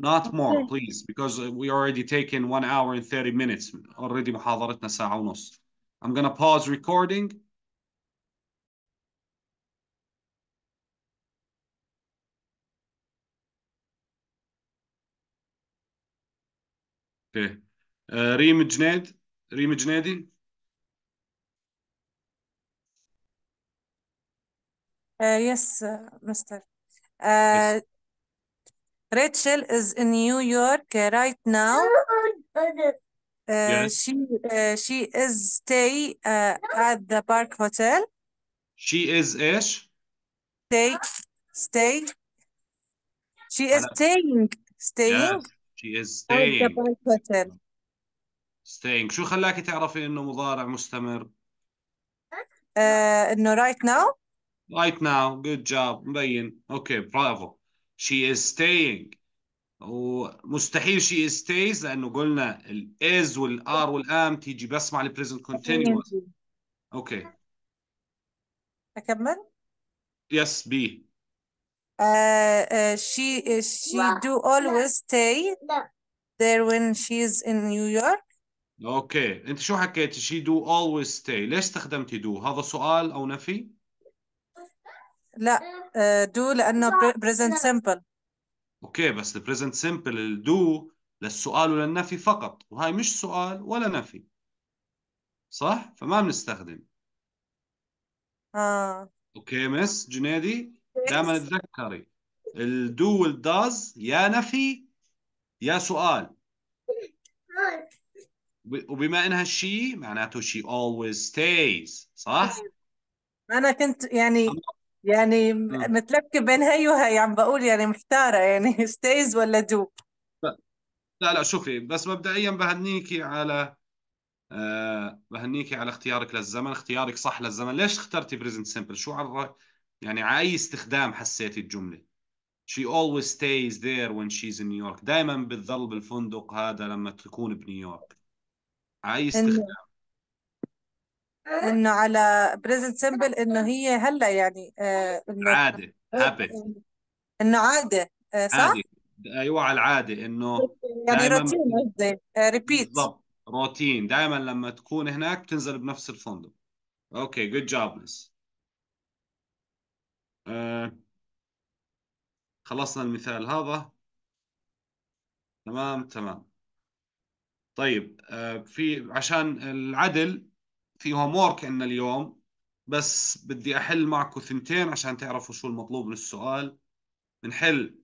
not more please because we already taken one hour and 30 minutes already محاضرتنا ساعة ونص I'm going to pause recording. Okay. Uh, Reem Junaid, Reem Junaidi. Uh, yes, uh, Mr. Uh, yes. Rachel is in New York right now. *laughs* Yes. she uh, she is stay uh, at the Park Hotel. She is ايش؟ Stay, stay. She is staying, staying Yes. She is at the Park Hotel. Staying. شو خلاكي تعرفي انه مضارع مستمر؟ Uh, إنه right now Right now. Good job. مبين. اوكي برافو. She is staying. ومستحيل شي ستيز لانه قلنا الاز والار والام تيجي بس مع البريزنت كونتينوس اوكي اكمل يس بي uh, uh, she uh, she دو do always stay there when she's in New York اوكي انت شو حكيتي she do always stay ليش استخدمتي do هذا سؤال او نفي لا uh, do لانه present simple اوكي بس البريزنت سمبل الدو للسؤال وللنفي فقط وهي مش سؤال ولا نفي صح فما بنستخدم اه اوكي مس جنيدي دائما تذكري الدو والداز يا نفي يا سؤال *laughs* وبما انها شي معناته شي always stays صح؟ انا كنت يعني يعني آه. متلكه بين هي وهي عم بقول يعني محتاره يعني ستيز *laughs* ولا دو لا لا شوفي بس مبدئيا بهنيكي على أه بهنيكي على اختيارك للزمن اختيارك صح للزمن ليش اخترتي بريزنت سمبل شو على يعني على اي استخدام حسيتي الجمله she always stays there when she's in New York دائما بتظل بالفندق هذا لما تكون بنيويورك على اي استخدام انه على بريزنت سمبل انه هي هلا يعني آه، انه عادة هابت انه عادة آه، صح؟ عادي. ايوه على العادة انه يعني روتين قصدي ريبيت آه، بالضبط روتين دائما لما تكون هناك بتنزل بنفس الفندق اوكي جود جوب نس خلصنا المثال هذا تمام تمام طيب في عشان العدل في هوم وورك عندنا اليوم بس بدي احل معكم ثنتين عشان تعرفوا شو المطلوب من السؤال بنحل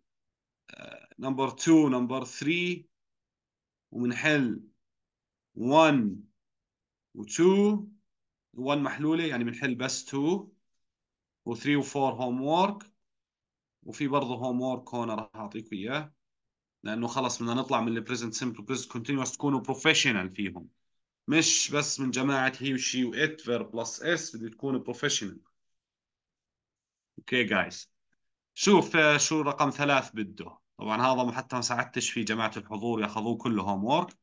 نمبر 2 نمبر 3 وبنحل 1 و2 1 محلوله يعني بنحل بس 2 و3 و4 هوم وورك وفي برضه هوم وورك هون راح اعطيكم اياه لانه خلص بدنا نطلع من البريزنت سمبل بريزنت كونتينوس تكونوا بروفيشنال فيهم مش بس من جماعه هي وشي وات فير بلس اس بدي تكون بروفيشنال اوكي جايز شوف آه، شو رقم ثلاث بده طبعا هذا حتى ما ساعدتش فيه جماعه الحضور ياخذوه كله هوم وورك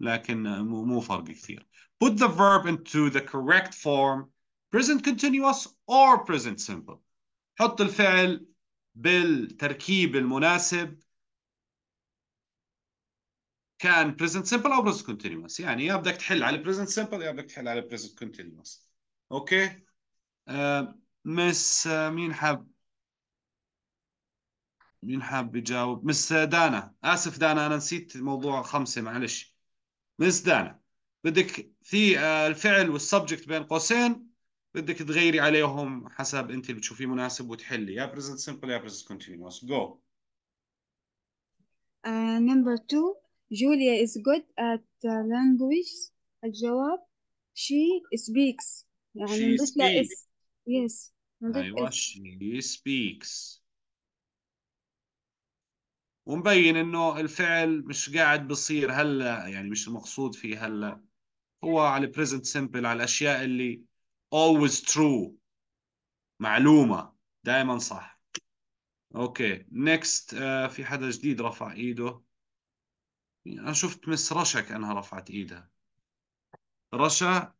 لكن آه، مو مو فرق كثير put the verb into the correct form present continuous or present simple حط الفعل بالتركيب المناسب كان present simple او present continuous يعني يا بدك تحل على present simple يا بدك تحل على present continuous اوكي آه مس آه، مين حاب مين حاب يجاوب مس آه، دانا اسف دانا انا نسيت موضوع خمسه معلش مس دانا بدك في آه، الفعل والسبجكت بين قوسين بدك تغيري عليهم حسب انت اللي بتشوفيه مناسب وتحلي يا بريزنت سمبل يا بريزنت كونتينوس جو number two Julia is good at uh, language الجواب she speaks يعني نضيف لها اس yes نضيف ايوه she speaks ومبين انه الفعل مش قاعد بصير هلا يعني مش المقصود فيه هلا هو على present simple على الاشياء اللي always true معلومه دائما صح اوكي okay. next uh, في حدا جديد رفع ايده انا شفت مس رشا كانها رفعت ايدها رشا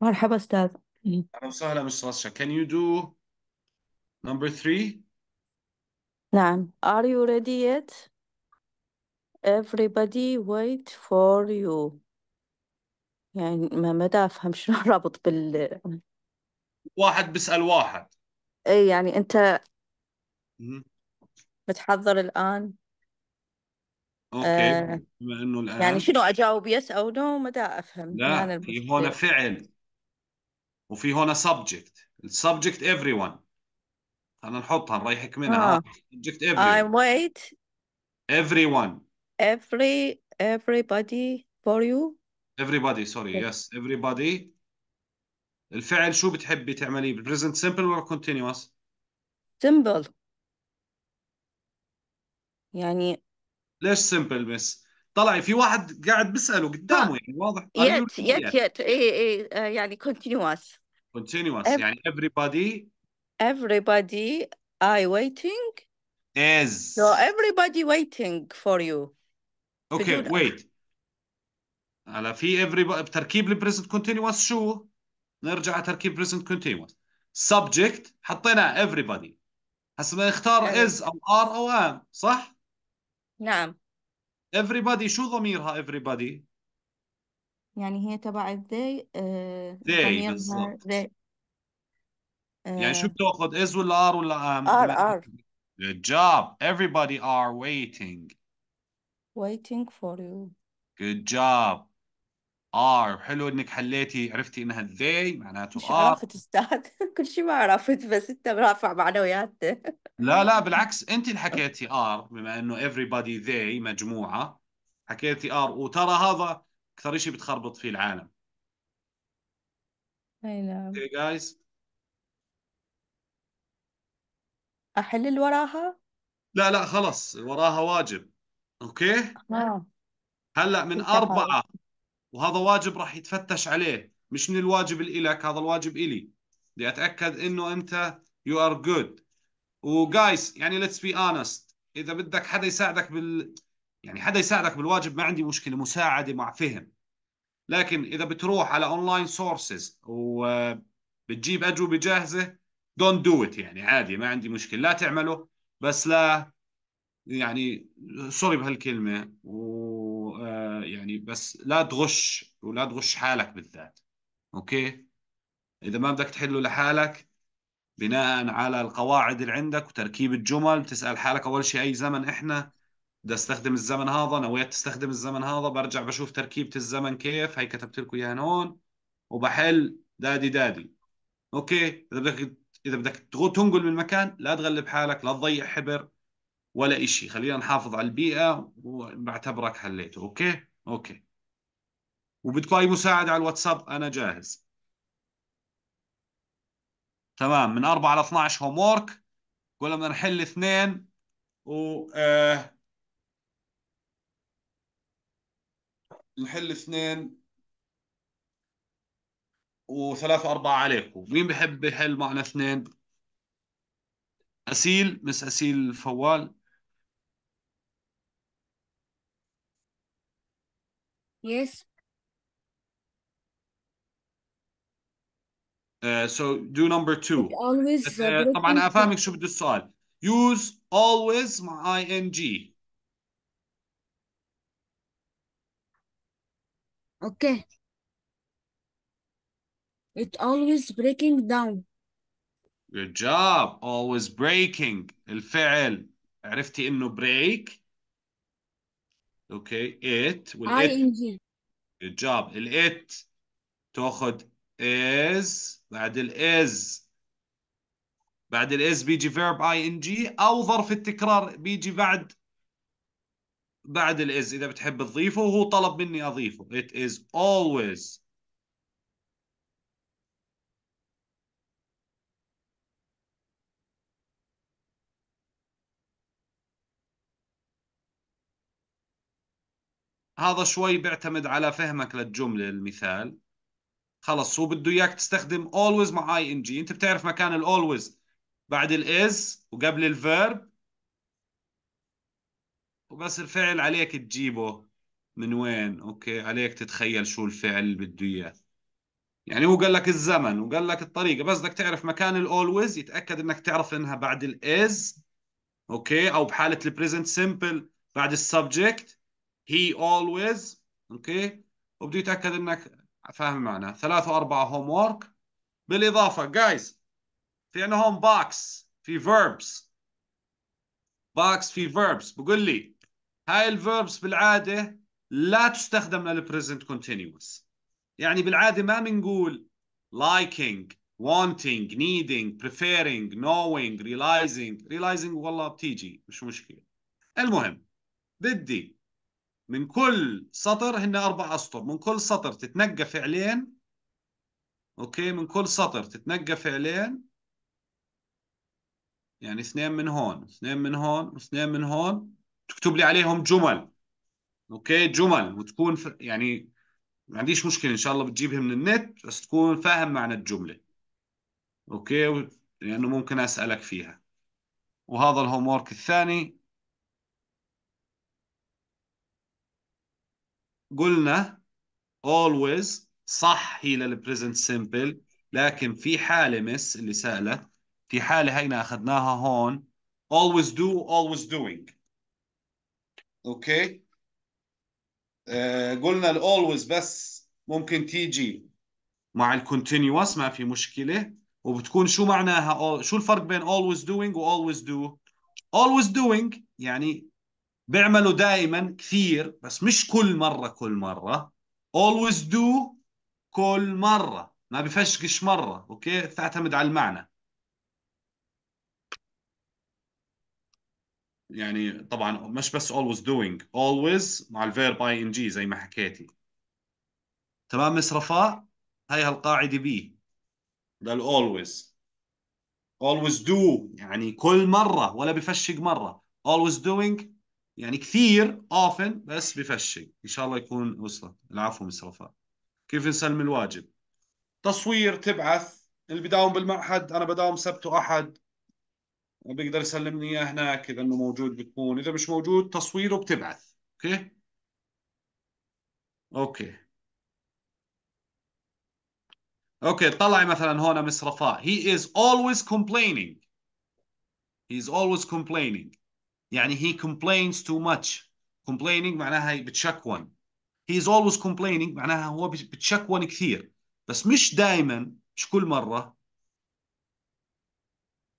مرحبا أستاذ اهلا وسهلا مس رشا can you do number three نعم Are you ready yet? Everybody wait for you يعني ما مدى أفهم شنو الرابط *laughs* بال واحد بيسأل واحد إيه يعني أنت بتحضر الآن اوكي آه، بما انه الان يعني شنو أجاوب يس أو نو ما دا أفهم لا في هون فعل وفي هون سبجكت السبجكت everyone خلينا نحطها نريحك منها ها آه subject I'm wait everyone every everybody for you everybody sorry yes everybody الفعل شو بتحبي تعمليه بالبريزنت سمبل ولا continuous simple يعني ليش سمبل مس طلعي في واحد قاعد بيساله قدامه يعني واضح يت يت يت اي اي يعني continuous continuous يعني everybody everybody I waiting is so everybody waiting for you okay, wait هلا في everybody بتركيب البريزنت continuous شو؟ نرجع على تركيب البريزنت continuous subject حطينا everybody هسه بنختار is او are او am صح؟ نعم everybody شو ضميرها everybody يعني هي تبع they آه they بالضبط they يعني شو بتاخذ is ولا are ولا am are are good job everybody are waiting waiting for you good job ار حلو انك حليتي عرفتي انها ذي معناته مش ار عرفت استاذ *laughs* كل شيء ما عرفت بس انت رافع معنوياته لا لا *laughs* بالعكس انت اللي حكيتي ار بما انه everybody they مجموعه حكيتي ار وترى هذا اكثر شيء بتخربط فيه العالم اي نعم اوكي جايز احل اللي وراها لا لا خلص وراها واجب اوكي اه هلا من اربعه وهذا واجب راح يتفتش عليه مش من الواجب الإلك هذا الواجب إلي بدي أتأكد إنه أنت you are good وجايز يعني let's be honest إذا بدك حدا يساعدك بال يعني حدا يساعدك بالواجب ما عندي مشكلة مساعدة مع فهم لكن إذا بتروح على أونلاين سورسز وبتجيب أجوبة جاهزة دونت دو ات يعني عادي ما عندي مشكلة لا تعمله بس لا يعني سوري بهالكلمة و يعني بس لا تغش ولا تغش حالك بالذات اوكي اذا ما بدك تحله لحالك بناء على القواعد اللي عندك وتركيب الجمل بتسال حالك اول شيء اي زمن احنا بدي استخدم الزمن هذا نويت تستخدم الزمن هذا برجع بشوف تركيبه الزمن كيف هي كتبت لكم اياها هون وبحل دادي دادي اوكي اذا بدك اذا بدك تنقل من مكان لا تغلب حالك لا تضيع حبر ولا إشي خلينا نحافظ على البيئة وبعتبرك حليته أوكي اوكي وبدكم اي مساعده على الواتساب انا جاهز تمام من 4 ل 12 هوم وورك قلنا بدنا نحل اثنين و آه... نحل اثنين وثلاثة أربعة عليكم مين بحب يحل معنا اثنين أسيل مس أسيل فوال Yes. Uh, so do number two. always uh, طبعا افهمك شو بده السؤال. Use always my ing. Okay. It always breaking down. Good job. Always breaking. الفعل. عرفتي انه break اوكي it والit good job الات تاخد is بعد الاز بعد الاز بيجي verb ing او ظرف التكرار بيجي بعد بعد الاز اذا بتحب تضيفه وهو طلب مني اضيفه it is always هذا شوي بيعتمد على فهمك للجملة المثال خلص هو بده اياك تستخدم always مع اي ان جي انت بتعرف مكان ال always بعد ال is وقبل ال verb وبس الفعل عليك تجيبه من وين اوكي عليك تتخيل شو الفعل اللي بده اياه يعني هو قال لك الزمن وقال لك الطريقه بس بدك تعرف مكان ال always يتاكد انك تعرف انها بعد ال is اوكي او بحاله البريزنت سمبل بعد السبجكت he always اوكي وبده يتاكد انك فاهم معنا ثلاثة وأربعة هوم وورك بالإضافة جايز في عندنا هوم باكس في فيربس باكس في فيربس بقول لي هاي الفيربس بالعادة لا تستخدم للبريزنت كونتينوس يعني بالعادة ما بنقول لايكينج wanting needing preferring knowing realizing realizing والله بتيجي مش مشكلة المهم بدي من كل سطر هن اربع اسطر من كل سطر تتنقى فعلين اوكي من كل سطر تتنقى فعلين يعني اثنين من هون اثنين من هون واثنين من هون تكتب لي عليهم جمل اوكي جمل وتكون ف... يعني ما عنديش مشكله ان شاء الله بتجيبها من النت بس تكون فاهم معنى الجمله اوكي لانه يعني ممكن اسالك فيها وهذا الهوم ورك الثاني قلنا always صح هي للبريزنت سمبل لكن في حالة مس اللي سألت في حالة هينا أخذناها هون always do always doing أوكي آه، قلنا ال always بس ممكن تيجي مع ال continuous ما في مشكلة وبتكون شو معناها شو الفرق بين always doing و always do always doing يعني بيعملوا دائما كثير بس مش كل مرة كل مرة always do كل مرة ما بفشقش مرة أوكي تعتمد على المعنى يعني طبعا مش بس always doing always مع الفيرب ing زي ما حكيتي تمام مس رفاء هاي هالقاعدة بي ده always always do يعني كل مرة ولا بفشق مرة always doing يعني كثير often بس بفشي ان شاء الله يكون وصلت العفو من الصفاء كيف نسلم الواجب تصوير تبعث اللي بداوم بالمعهد انا بداوم سبت واحد بيقدر يسلمني اياه هناك اذا انه موجود بيكون اذا مش موجود تصويره بتبعث اوكي اوكي اوكي طلعي مثلا هون مصرفاء he is always complaining he is always complaining يعني he complains too much complaining معناها بتشكون he is always complaining معناها هو بتشكون كثير بس مش دائما مش كل مرة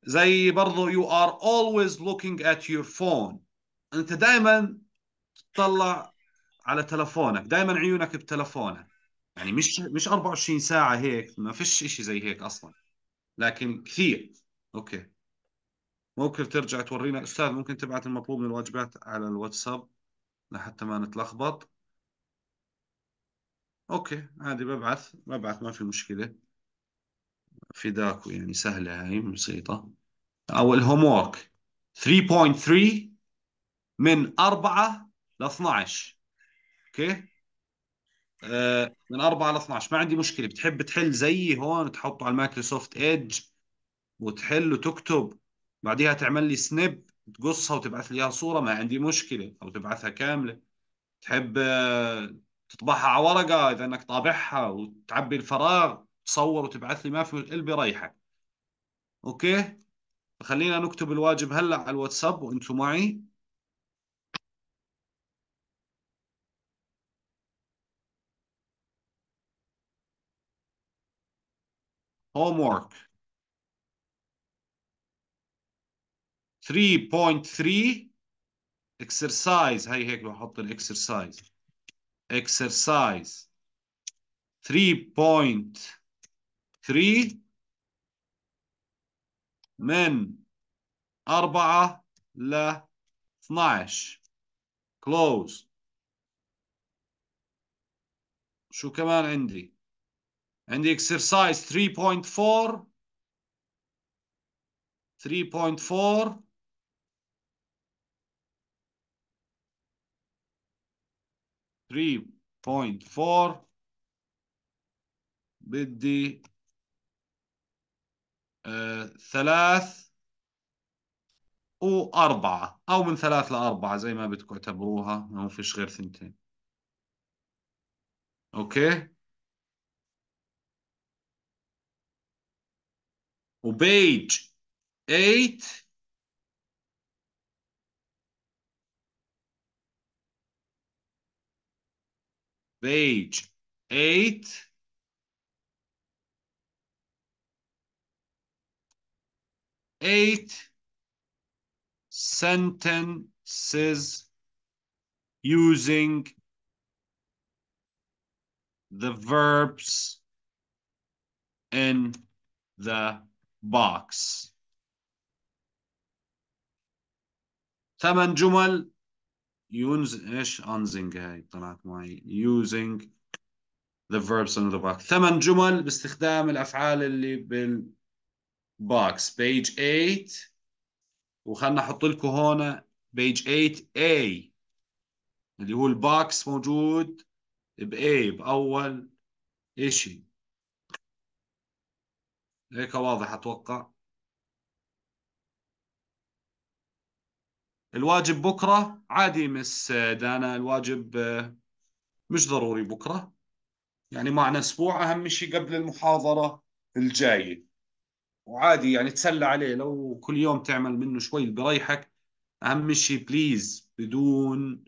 زي برضو you are always looking at your phone انت دائما تطلع على تلفونك دائما عيونك بتلفونك يعني مش مش 24 ساعة هيك ما فيش شيء زي هيك أصلا لكن كثير أوكي ممكن ترجع تورينا استاذ ممكن تبعت المطلوب من الواجبات على الواتساب لحتى ما نتلخبط اوكي عادي ببعث ببعث ما في مشكلة داكو يعني سهلة هاي بسيطة او الهوم وورك 3.3 من 4 ل 12 اوكي آه من 4 ل 12 ما عندي مشكلة بتحب تحل زيي هون تحطه على المايكروسوفت ايدج وتحل وتكتب بعديها تعمل لي سناب تقصها وتبعث لي اياها صوره ما عندي مشكله او تبعثها كامله تحب آه، تطبعها على ورقه اذا انك طابعها وتعبي الفراغ تصور وتبعث لي ما في قلبي ريحك اوكي خلينا نكتب الواجب هلا على الواتساب وانتم معي homework 3.3 اكسرسايز هي هيك بحط الاكسرسايز اكسرسايز 3.3 من 4 ل 12 كلوز شو كمان عندي عندي اكسرسايز 3.4 3.4 3.4 بدي آه ثلاث وأربعة أو من ثلاث لأربعة زي ما بدكم اعتبروها ما فيش غير ثنتين أوكي وبيج 8 page 8. Eight sentences using the verbs in the box. ثمان جمل يونز ايش انزنج هاي طلعت معي يوزنج ذا verbs in the box ثمان جمل باستخدام الافعال اللي بالبوكس page 8 وخلنا احط لكم هون page 8 A اللي هو الباكس موجود ب A باول شيء هيك واضح اتوقع الواجب بكره عادي مس آه، دانا الواجب آه، مش ضروري بكره يعني معنا اسبوع اهم شيء قبل المحاضره الجايه وعادي يعني تسلى عليه لو كل يوم تعمل منه شوي بريحك اهم شيء بليز بدون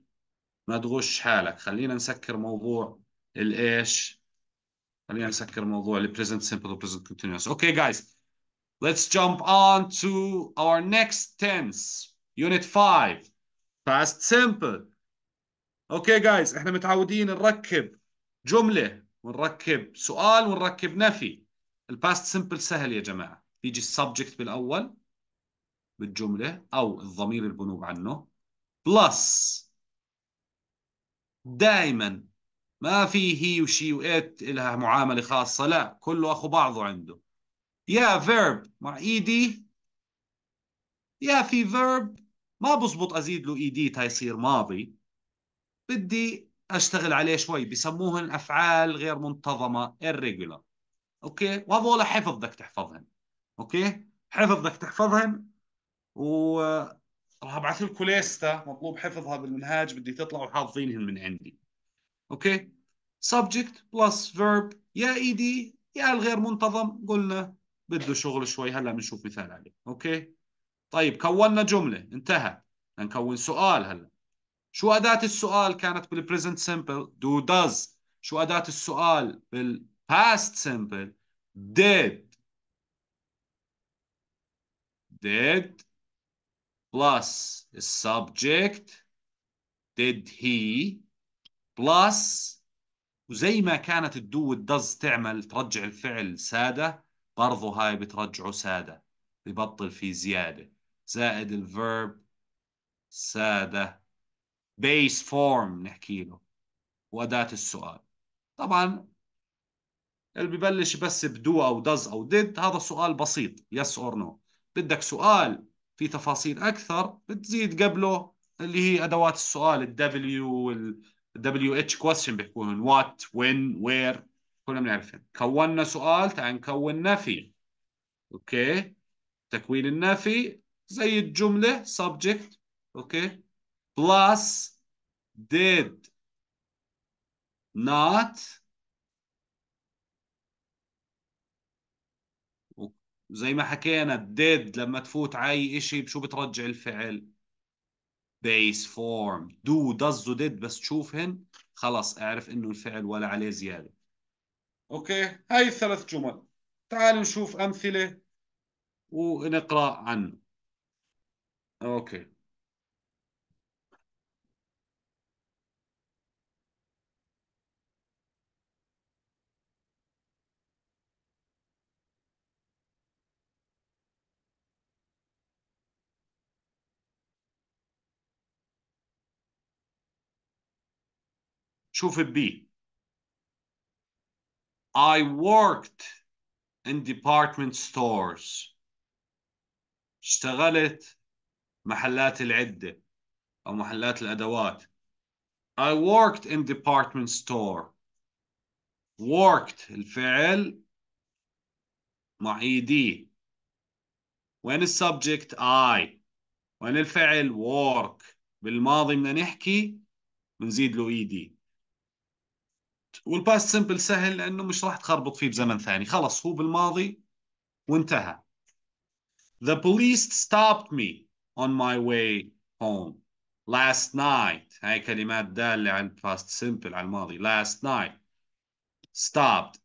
ما تغش حالك خلينا نسكر موضوع الايش خلينا نسكر موضوع البريزنت سمبل وبريزنت كونتينوس اوكي جايز let's jump on to our next tense يونت 5 Past Simple اوكي جايز احنا متعودين نركب جملة ونركب سؤال ونركب نفي الباست سمبل سهل يا جماعة بيجي السبجكت بالأول بالجملة أو الضمير البنوب عنه بلس دائما ما في هي وشي وإت لها معاملة خاصة لا كله أخو بعضه عنده يا فيرب مع إيدي e يا في فيرب ما بزبط ازيد له ايدي تا يصير ماضي بدي اشتغل عليه شوي بسموهن افعال غير منتظمه irregular اوكي وهذول حفظ بدك تحفظهن اوكي حفظ بدك تحفظهن و راح ابعث لكم ليستا مطلوب حفظها بالمنهاج بدي تطلعوا حافظينهم من عندي اوكي subject plus verb يا اي دي يا الغير منتظم قلنا بده شغل شوي هلا بنشوف مثال عليه اوكي طيب كوننا جملة انتهى نكون سؤال هلا شو أداة السؤال كانت بالبريزنت simple do does شو أداة السؤال بالباست simple did did plus subject did he plus وزي ما كانت الدو والدز تعمل ترجع الفعل سادة برضه هاي بترجعه سادة ببطل في زيادة زائد الفيرب سادة بيس فورم نحكي له وأداة السؤال طبعا اللي ببلش بس بدو أو دز أو ديد هذا سؤال بسيط يس أور نو بدك سؤال في تفاصيل أكثر بتزيد قبله اللي هي أدوات السؤال W وال WH question بيحكوهم what when where كلنا بنعرفهم كونا سؤال تعال نكون نفي اوكي تكوين النفي زي الجملة subject اوكي plus did not زي ما حكينا did لما تفوت على اي إشي بشو بترجع الفعل base form do does و did بس تشوفهن خلص اعرف انه الفعل ولا عليه زيادة اوكي هاي الثلاث جمل تعال نشوف امثلة ونقرأ عنه Okay. شوف البي I worked in department stores اشتغلت محلات العدة أو محلات الأدوات I worked in department store worked الفعل مع إيدي وين السبجكت I وين الفعل work بالماضي بدنا نحكي بنزيد له إيدي والباست سمبل سهل لأنه مش راح تخربط فيه بزمن ثاني خلص هو بالماضي وانتهى The police stopped me on my way home. Last night هاي كلمات دالة عن past simple على الماضي last night stopped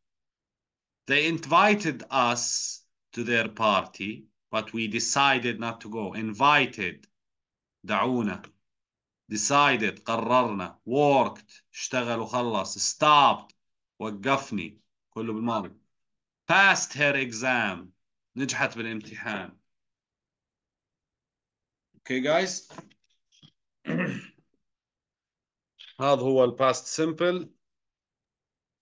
they invited us to their party but we decided not to go invited دعونا decided قررنا worked اشتغل وخلص stopped وقفني كله بالماضي passed her exam نجحت بالامتحان Okay, guys. هذا *clears throat* هو الباست سمبل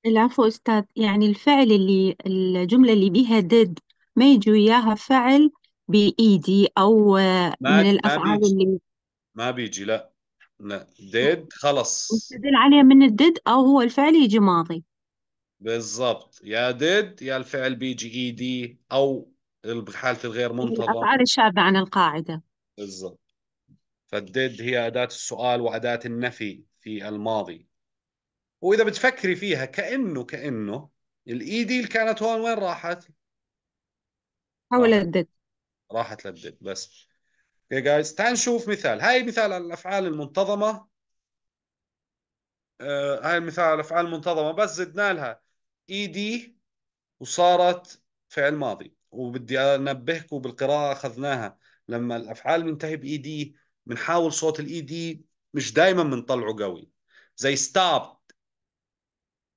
العفو أستاذ يعني الفعل اللي الجملة اللي بيها did ما يجي وياها فعل بإيدي أو آه، من الأفعال ما اللي ما بيجي لا لا did خلص مستدل عليها من did أو هو الفعل يجي ماضي بالضبط يا did يا الفعل بيجي ايدي او بحالة الغير منتظم الأفعال الشاذة عن القاعدة بالضبط فالديد هي أداة السؤال وأداة النفي في الماضي وإذا بتفكري فيها كأنه كأنه الإي دي اللي كانت هون وين راحت؟ حولت ديد راحت للديد بس اوكي جايز تعال نشوف مثال هاي مثال على الأفعال المنتظمة آه هاي مثال على الأفعال المنتظمة بس زدنا لها إي e دي وصارت فعل ماضي وبدي أنبهكم بالقراءة أخذناها لما الافعال منتهي باي دي بنحاول صوت الاي دي مش دائما بنطلعه قوي زي stopped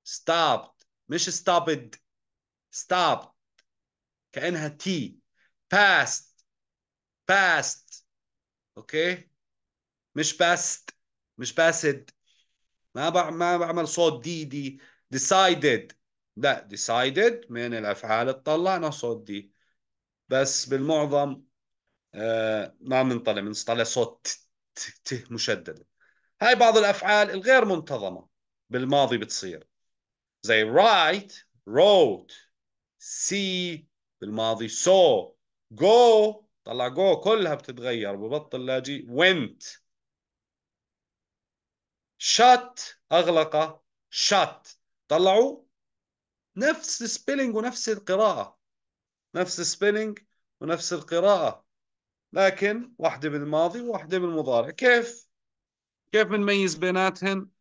stopped مش stopped stopped كانها تي past past اوكي مش past مش باسد ما ما بعمل صوت دي دي decided لا decided من الافعال تطلعنا صوت دي بس بالمعظم آه، ما بنطلع بنطلع صوت ت ت مشدده هاي بعض الافعال الغير منتظمه بالماضي بتصير زي write wrote see بالماضي saw go طلع go كلها بتتغير ببطل لاجي went shut اغلق shut طلعوا نفس السبيلنج ونفس القراءه نفس السبيلنج ونفس القراءه لكن واحدة بالماضي وواحدة بالمضارع كيف؟ كيف بنميز بيناتهم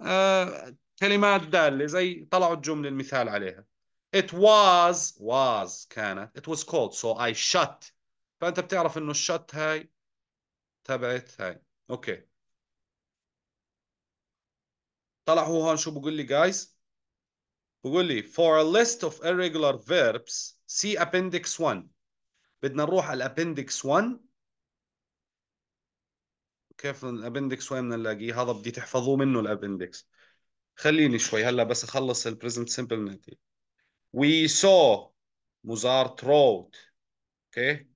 آه كلمات دالة زي طلعوا الجملة المثال عليها It was was كانت It was cold so I shut فأنت بتعرف إنه الشت هاي تبعت هاي أوكي طلع هو هون شو بقول لي guys بقول لي for a list of irregular verbs see appendix 1 بدنا نروح على الابندكس 1 كيف الابندكس وين بدنا نلاقيه هذا بدي تحفظوه منه الابندكس خليني شوي هلا بس اخلص البريزنت سمبل نتي وي سو موزارت روت اوكي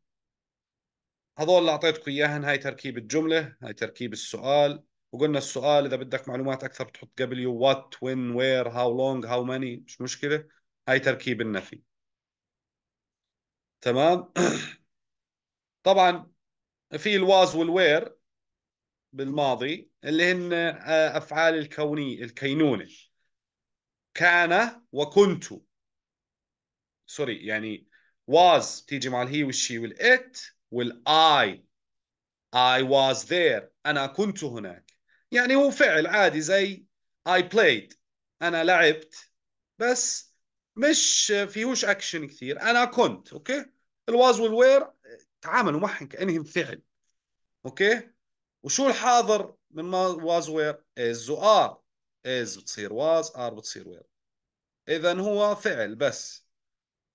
هذول اللي اعطيتكم اياهم هاي تركيب الجمله هاي تركيب السؤال وقلنا السؤال اذا بدك معلومات اكثر بتحط قبل يو وات وين وير هاو لونج هاو ماني مش مشكله هاي تركيب النفي تمام *clears throat* طبعا في الواز والوير بالماضي اللي هن آه، افعال الكوني الكينونه كان وكنت سوري يعني was تيجي مع الهي والشي والات والاي I was there انا كنت هناك يعني هو فعل عادي زي I played انا لعبت بس مش فيهوش اكشن كثير انا كنت اوكي الواز والوير تعاملوا معهم كانهم فعل اوكي وشو الحاضر من ما واز وير از وار از بتصير واز ار بتصير وير اذا هو فعل بس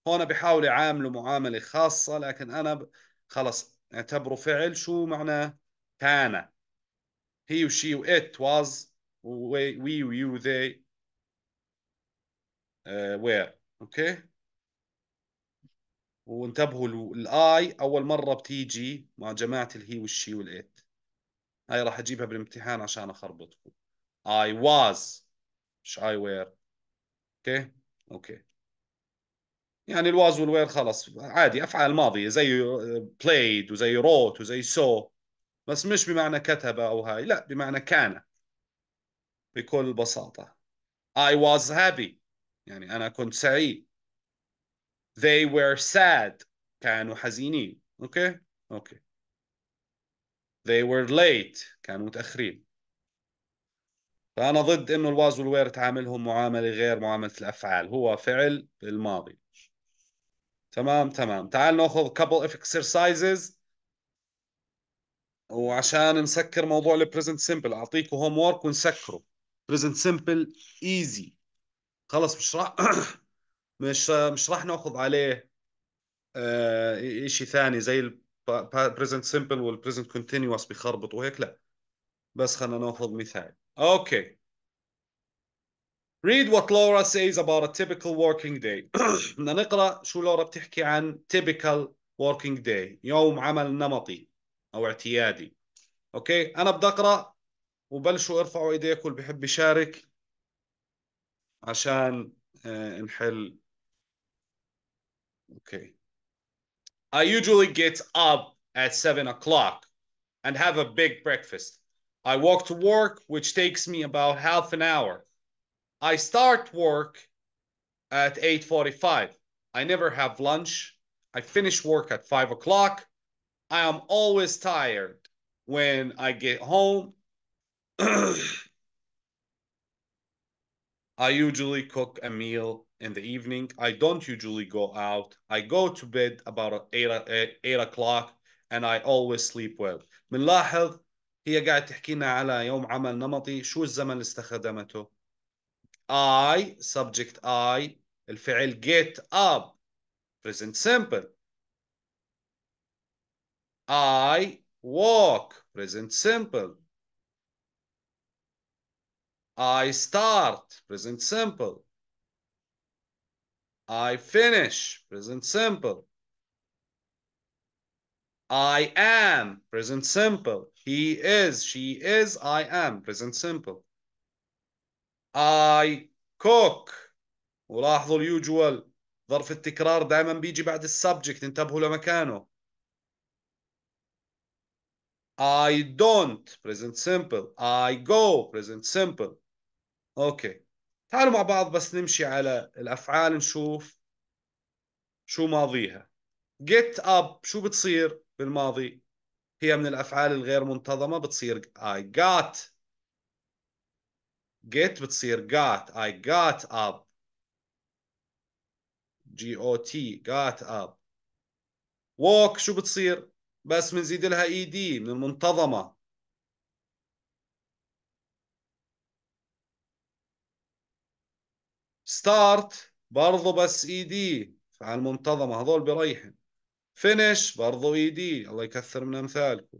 هون بحاول يعامله معامله خاصه لكن انا ب... خلص اعتبره فعل شو معناه كان هي وشي وات واز وي ويو يو ذي وير اوكي وانتبهوا الاي اول مره بتيجي مع جماعه الهي والشي والات هاي راح اجيبها بالامتحان عشان اخربطكم I was مش I were اوكي اوكي يعني الواز والوير خلص عادي افعال ماضيه زي آه، played وزي روت وزي سو بس مش بمعنى كتب او هاي لا بمعنى كان بكل بساطه I was happy يعني أنا كنت سعيد they were sad كانوا حزينين أوكي أوكي they were late كانوا متأخرين فأنا ضد إنه الواز والوير تعاملهم معاملة غير معاملة الأفعال هو فعل بالماضي تمام تمام تعال ناخذ couple of exercises وعشان نسكر موضوع البريزنت simple اعطيكم هوم وورك ونسكره بريزنت simple ايزي خلص مش راح *coughs* مش مش راح ناخذ عليه آه، شيء ثاني زي البريزنت سمبل والبريزنت كونتينوس بخربط هيك لا بس خلينا ناخذ مثال اوكي Read what Laura says about a typical working day. *coughs* بدنا نقرا شو لورا بتحكي عن typical working day، يوم عمل نمطي او اعتيادي. اوكي، انا بدي اقرا وبلشوا ارفعوا ايديكم اللي بحب يشارك. عشان نحل Okay. I usually get up at seven o'clock and have a big breakfast. I walk to work, which takes me about half an hour. I start work at 8.45. I never have lunch. I finish work at five o'clock. I am always tired when I get home. *clears throat* I usually cook a meal in the evening. I don't usually go out. I go to bed about 8, uh, 8 o'clock and I always sleep well. بنلاحظ هي قاعد تحكي لنا على يوم عمل نمطي شو الزمن اللي استخدمته I subject I الفعل get up present simple I walk present simple I start, present simple. I finish, present simple. I am, present simple. He is, she is, I am, present simple. I cook. ولاحظوا اليوجوال ظرف التكرار دائما بيجي بعد السبجكت انتبهوا لمكانه. I don't, present simple. I go, present simple. اوكي تعالوا مع بعض بس نمشي على الافعال نشوف شو ماضيها get up شو بتصير بالماضي هي من الافعال الغير منتظمه بتصير I got get بتصير got I got up G O T got up walk شو بتصير بس بنزيد لها اي e دي من المنتظمه ستارت برضه بس اي e دي على المنتظمه هذول بيريحن فينش برضه اي e دي الله يكثر من امثالكم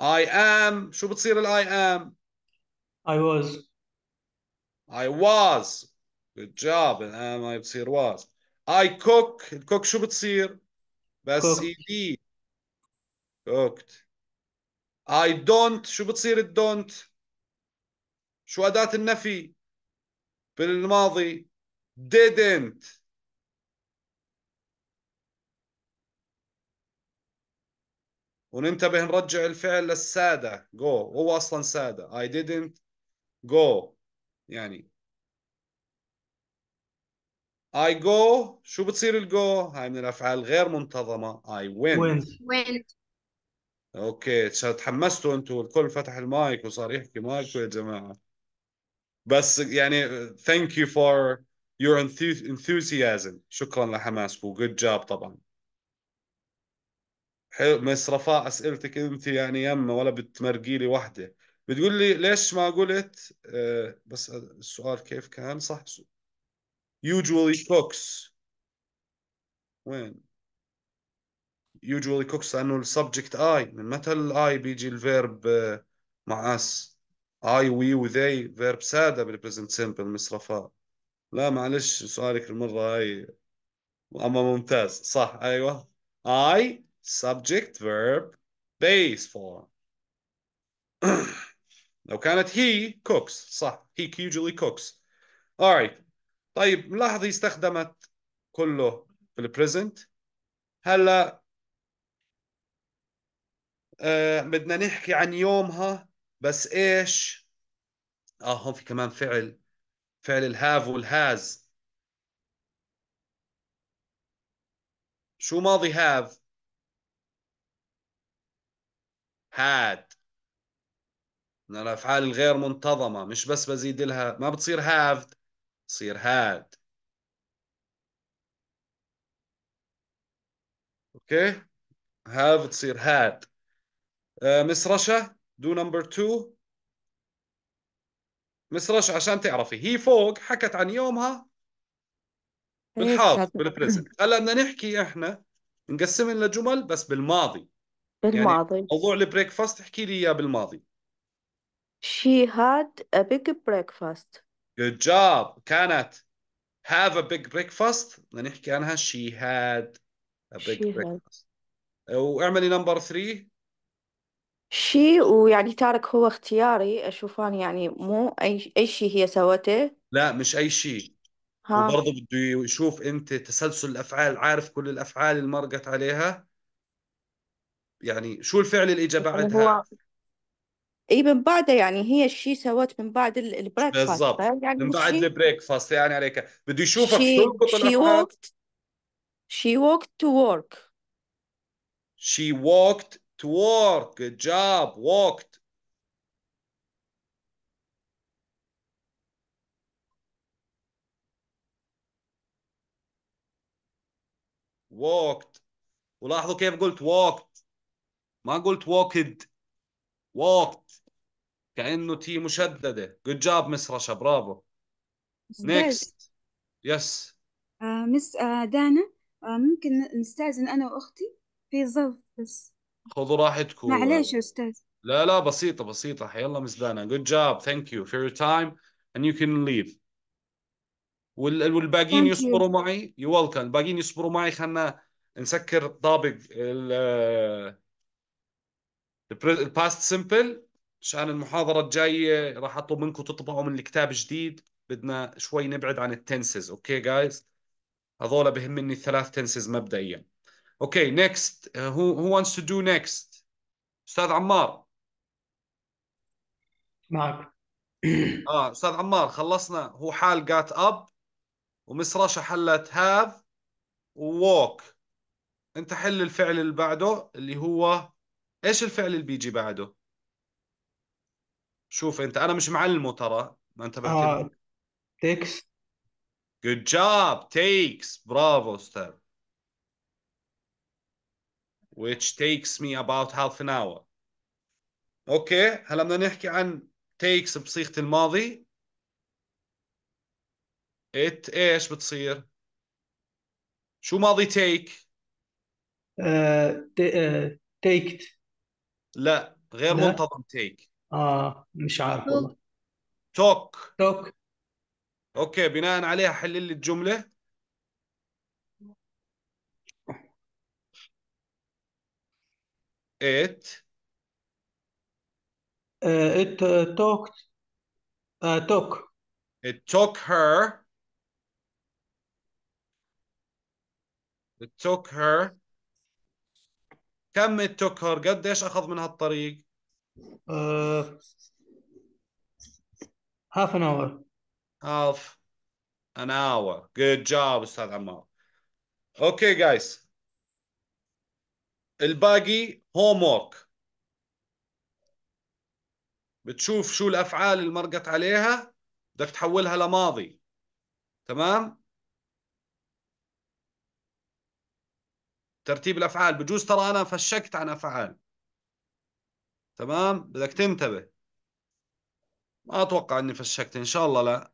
اي ام شو بتصير الاي ام اي واز اي واز جود جوب الام اي بتصير واز اي كوك الكوك شو بتصير بس اي دي كوكت اي دونت شو بتصير الدونت شو اداه النفي في الماضي didn't وننتبه نرجع الفعل للسادة go هو أصلا سادة I didn't go يعني I go شو بتصير الجو هاي من الأفعال غير منتظمة I went went, went. أوكي تحمستوا أنتوا الكل فتح المايك وصار يحكي مايك يا جماعة بس يعني ثانك يو فور يور enthusiasm شكرا و good جاب طبعا حلو مس رفاع اسئلتك انت يعني يما ولا بتمرقي لي وحده بتقول لي ليش ما قلت آه، بس السؤال كيف كان صح usually cooks وين usually cooks لانه السبجكت اي من متى الاي بيجي الفيرب آه، مع اس اي وي وذي فيرب ساده بالبريزنت سمبل رفاء لا معلش سؤالك المره هاي اما ممتاز صح ايوه I subject verb base form *clears throat* لو كانت he cooks صح he usually cooks alright طيب لاحظي استخدمت كله بالبريزنت هلا آه بدنا نحكي عن يومها بس ايش اه هون في كمان فعل فعل الهاف والهاز شو ماضي هاف هاد من الافعال الغير منتظمه مش بس بزيد لها ما بتصير هافد تصير هاد اوكي هاف تصير هاد آه، مس رشا do number two مسرش عشان تعرفي هي فوق حكت عن يومها إيه، بالحاضر بالبريزنت هلا بدنا نحكي احنا نقسمهم لجمل بس بالماضي يعني بالماضي يعني موضوع البريكفاست احكي لي اياه بالماضي She had a big breakfast Good job كانت have a big breakfast بدنا نحكي عنها she had a big she breakfast had. واعملي نمبر 3 شيء ويعني تارك هو اختياري أشوفان يعني مو أي أي شيء هي سوته لا مش اي شيء ها وبرضه بده يشوف انت تسلسل الافعال عارف كل الافعال اللي مرقت عليها يعني شو الفعل اللي اجى يعني بعدها هو اي من بعده يعني هي الشيء سوت من بعد البريكفاست بالضبط يعني من بعد شي البريك فاست يعني عليك بده يشوفك شي تربط she الافعال وقت she walked تو work شي walked to work job walked walked ولاحظوا كيف قلت walked ما قلت walked walked كأنه تي مشددة good job مس رشا برافو next yes مس دانا uh, uh, uh, ممكن نستأذن أنا وأختي في ظرف بس خذوا راحتكم معليش يا استاذ لا لا بسيطه بسيطه حيلا مزبانه جود جاب ثانك يو فور يور تايم اند يو كان ليف والباقيين يصبروا معي يو ويلكم الباقيين يصبروا معي خلنا نسكر طابق ال الباست سمبل عشان المحاضره الجايه راح اطلب منكم تطبعوا من الكتاب جديد بدنا شوي نبعد عن التنسز اوكي جايز هذول بهمني الثلاث تنسز مبدئيا اوكي نيكست uh, who, هو wants to do next استاذ عمار معك *coughs* اه استاذ عمار خلصنا هو حال got up ومس رشا حلت هاف walk انت حل الفعل اللي بعده اللي هو ايش الفعل اللي بيجي بعده شوف انت انا مش معلمه ترى ما انتبهت اه takes good job takes برافو استاذ which takes me about half an hour اوكي هلا بدنا نحكي عن takes بصيغه الماضي it ايش بتصير شو ماضي take تيكت آه، آه، لا غير منتظم take اه مش عارف والله توك توك اوكي بناء عليها حلل لي الجمله it Uh, it uh, talked, uh, took. It took her. It took her. كم it took her؟ قديش أخذ منها الطريق؟ Uh, half an hour. Half an hour. Good job أستاذ عمار. Okay guys. الباقي هوم وورك بتشوف شو الافعال اللي مرقت عليها بدك تحولها لماضي تمام ترتيب الافعال بجوز ترى انا فشكت عن افعال تمام بدك تنتبه ما اتوقع اني فشكت ان شاء الله لا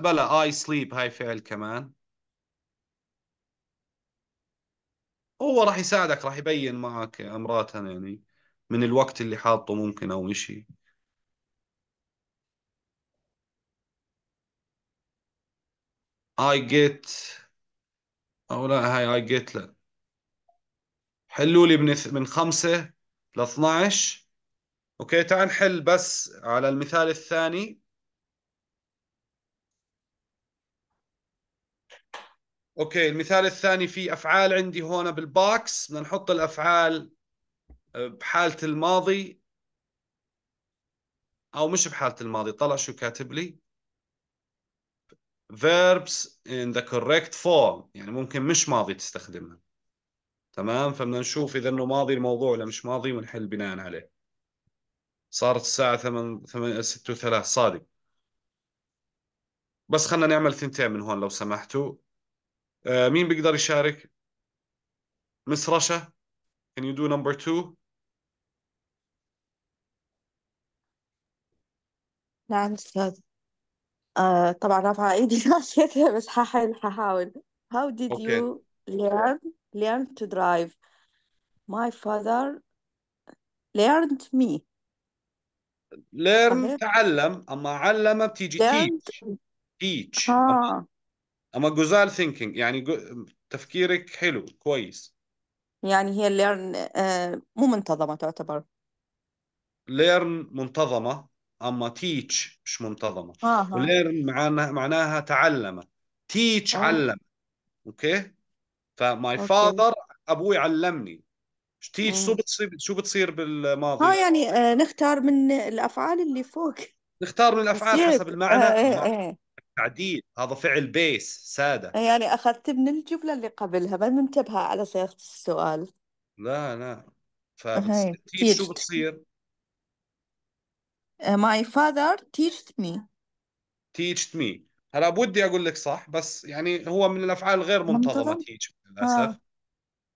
بلا اي سليب هاي فعل كمان هو راح يساعدك راح يبين معك امرات يعني من الوقت اللي حاطه ممكن او شيء اي جيت او لا هاي اي جيت لا حلوا لي من من 5 ل 12 اوكي تعال نحل بس على المثال الثاني اوكي المثال الثاني في افعال عندي هون بالباكس بدنا نحط الافعال آه، بحاله الماضي او مش بحاله الماضي طلع شو كاتب لي verbs in the correct form يعني ممكن مش ماضي تستخدمها تمام فبدنا نشوف اذا انه ماضي الموضوع ولا مش ماضي ونحل بناء عليه صارت الساعة 8 8 6 و 3 صادق بس خلينا نعمل ثنتين من هون لو سمحتوا مين بيقدر يشارك؟ مس رشا can you do number two؟ نعم أستاذ طبعا رافعة إيدي بس هحاول هحاول How did okay you learn learn to drive? My father learned me learn تعلم أما علم بتيجي teach teach آه اما جوزال ثينكينج يعني جو... تفكيرك حلو كويس يعني هي الليرن آه، مو منتظمة تعتبر ليرن منتظمة اما تيتش مش منتظمة آه. وليرن معناها معناها تعلم تيتش آه. علم اوكي فماي فاذر ابوي علمني تيتش شو بتصير شو بتصير بالماضي اه يعني آه نختار من الافعال اللي فوق نختار من الافعال حسب المعنى آه آه آه. تعديل هذا فعل بيس ساده يعني اخذت من الجمله اللي قبلها ما منتبهه على صيغة السؤال لا لا فبتصير شو بتصير؟ uh, my father teached me teached me هلا بودي اقول لك صح بس يعني هو من الافعال الغير منتظمه teach للاسف آه.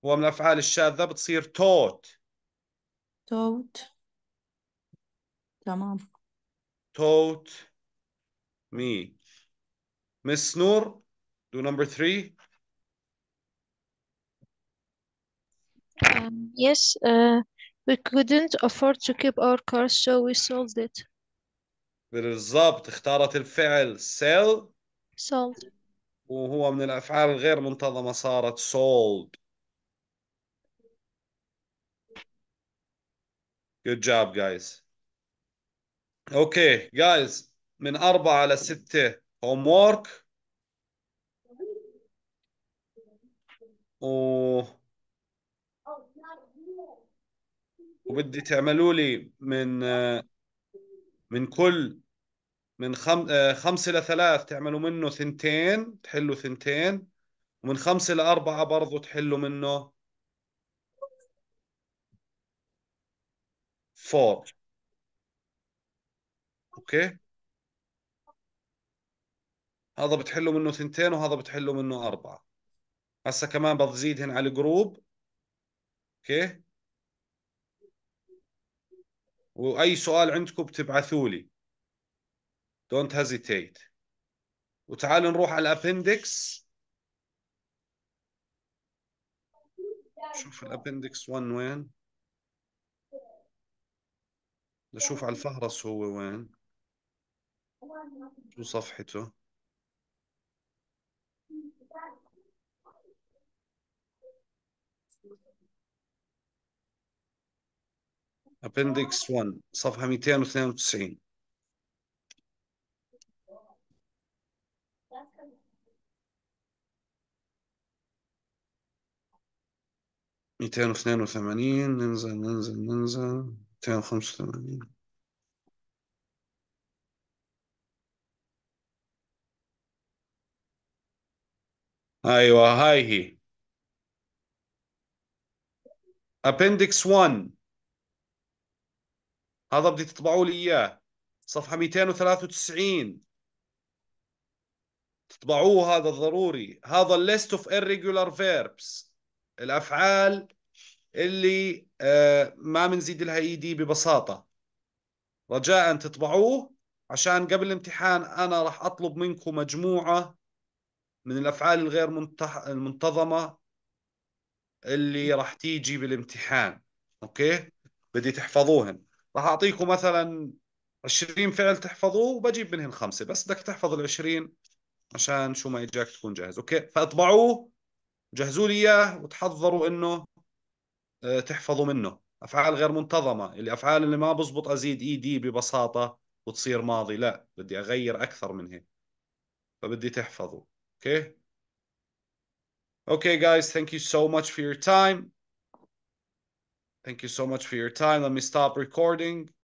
هو من الافعال الشاذه بتصير taught taught تمام taught me Miss Noor, do number three. Um, yes, uh, we couldn't afford to keep our car, so we sold it. بالضبط اختارت الفعل sell sold وهو من الأفعال الغير منتظمة صارت sold. Good job guys. Okay guys من أربعة لستة homework و وبدي تعملوا لي من من كل من خم... خمسة لثلاث تعملوا منه ثنتين تحلوا ثنتين ومن خمسة لأربعة برضو تحلوا منه فور أوكي هذا بتحله منه ثنتين وهذا بتحله منه أربعة هسا كمان بتزيدهن على الجروب اوكي واي سؤال عندكم بتبعثوا لي دونت هيزيتيت وتعال نروح على الابندكس شوف الابندكس 1 وين نشوف على الفهرس هو وين شو صفحته Appendix 1 صفحة 292 282 ننزل ننزل ننزل 285 ايوه هاي هي appendix 1 هذا بدي تطبعوا لي اياه صفحه 293 تطبعوه هذا ضروري هذا الليست اوف irregular verbs الافعال اللي آه، ما بنزيد لها اي e دي ببساطه رجاء تطبعوه عشان قبل الامتحان انا راح اطلب منكم مجموعه من الافعال الغير المنتظمه اللي راح تيجي بالامتحان اوكي بدي تحفظوهن راح اعطيكم مثلا 20 فعل تحفظوه وبجيب منهم خمسه بس بدك تحفظ ال 20 عشان شو ما اجاك تكون جاهز اوكي فاطبعوه جهزوا لي اياه وتحضروا انه آه، تحفظوا منه افعال غير منتظمه الافعال اللي ما بزبط ازيد اي e دي ببساطه وتصير ماضي لا بدي اغير اكثر من هيك فبدي تحفظوا اوكي اوكي جايز ثانك يو سو ماتش فور يور تايم Thank you so much for your time. Let me stop recording.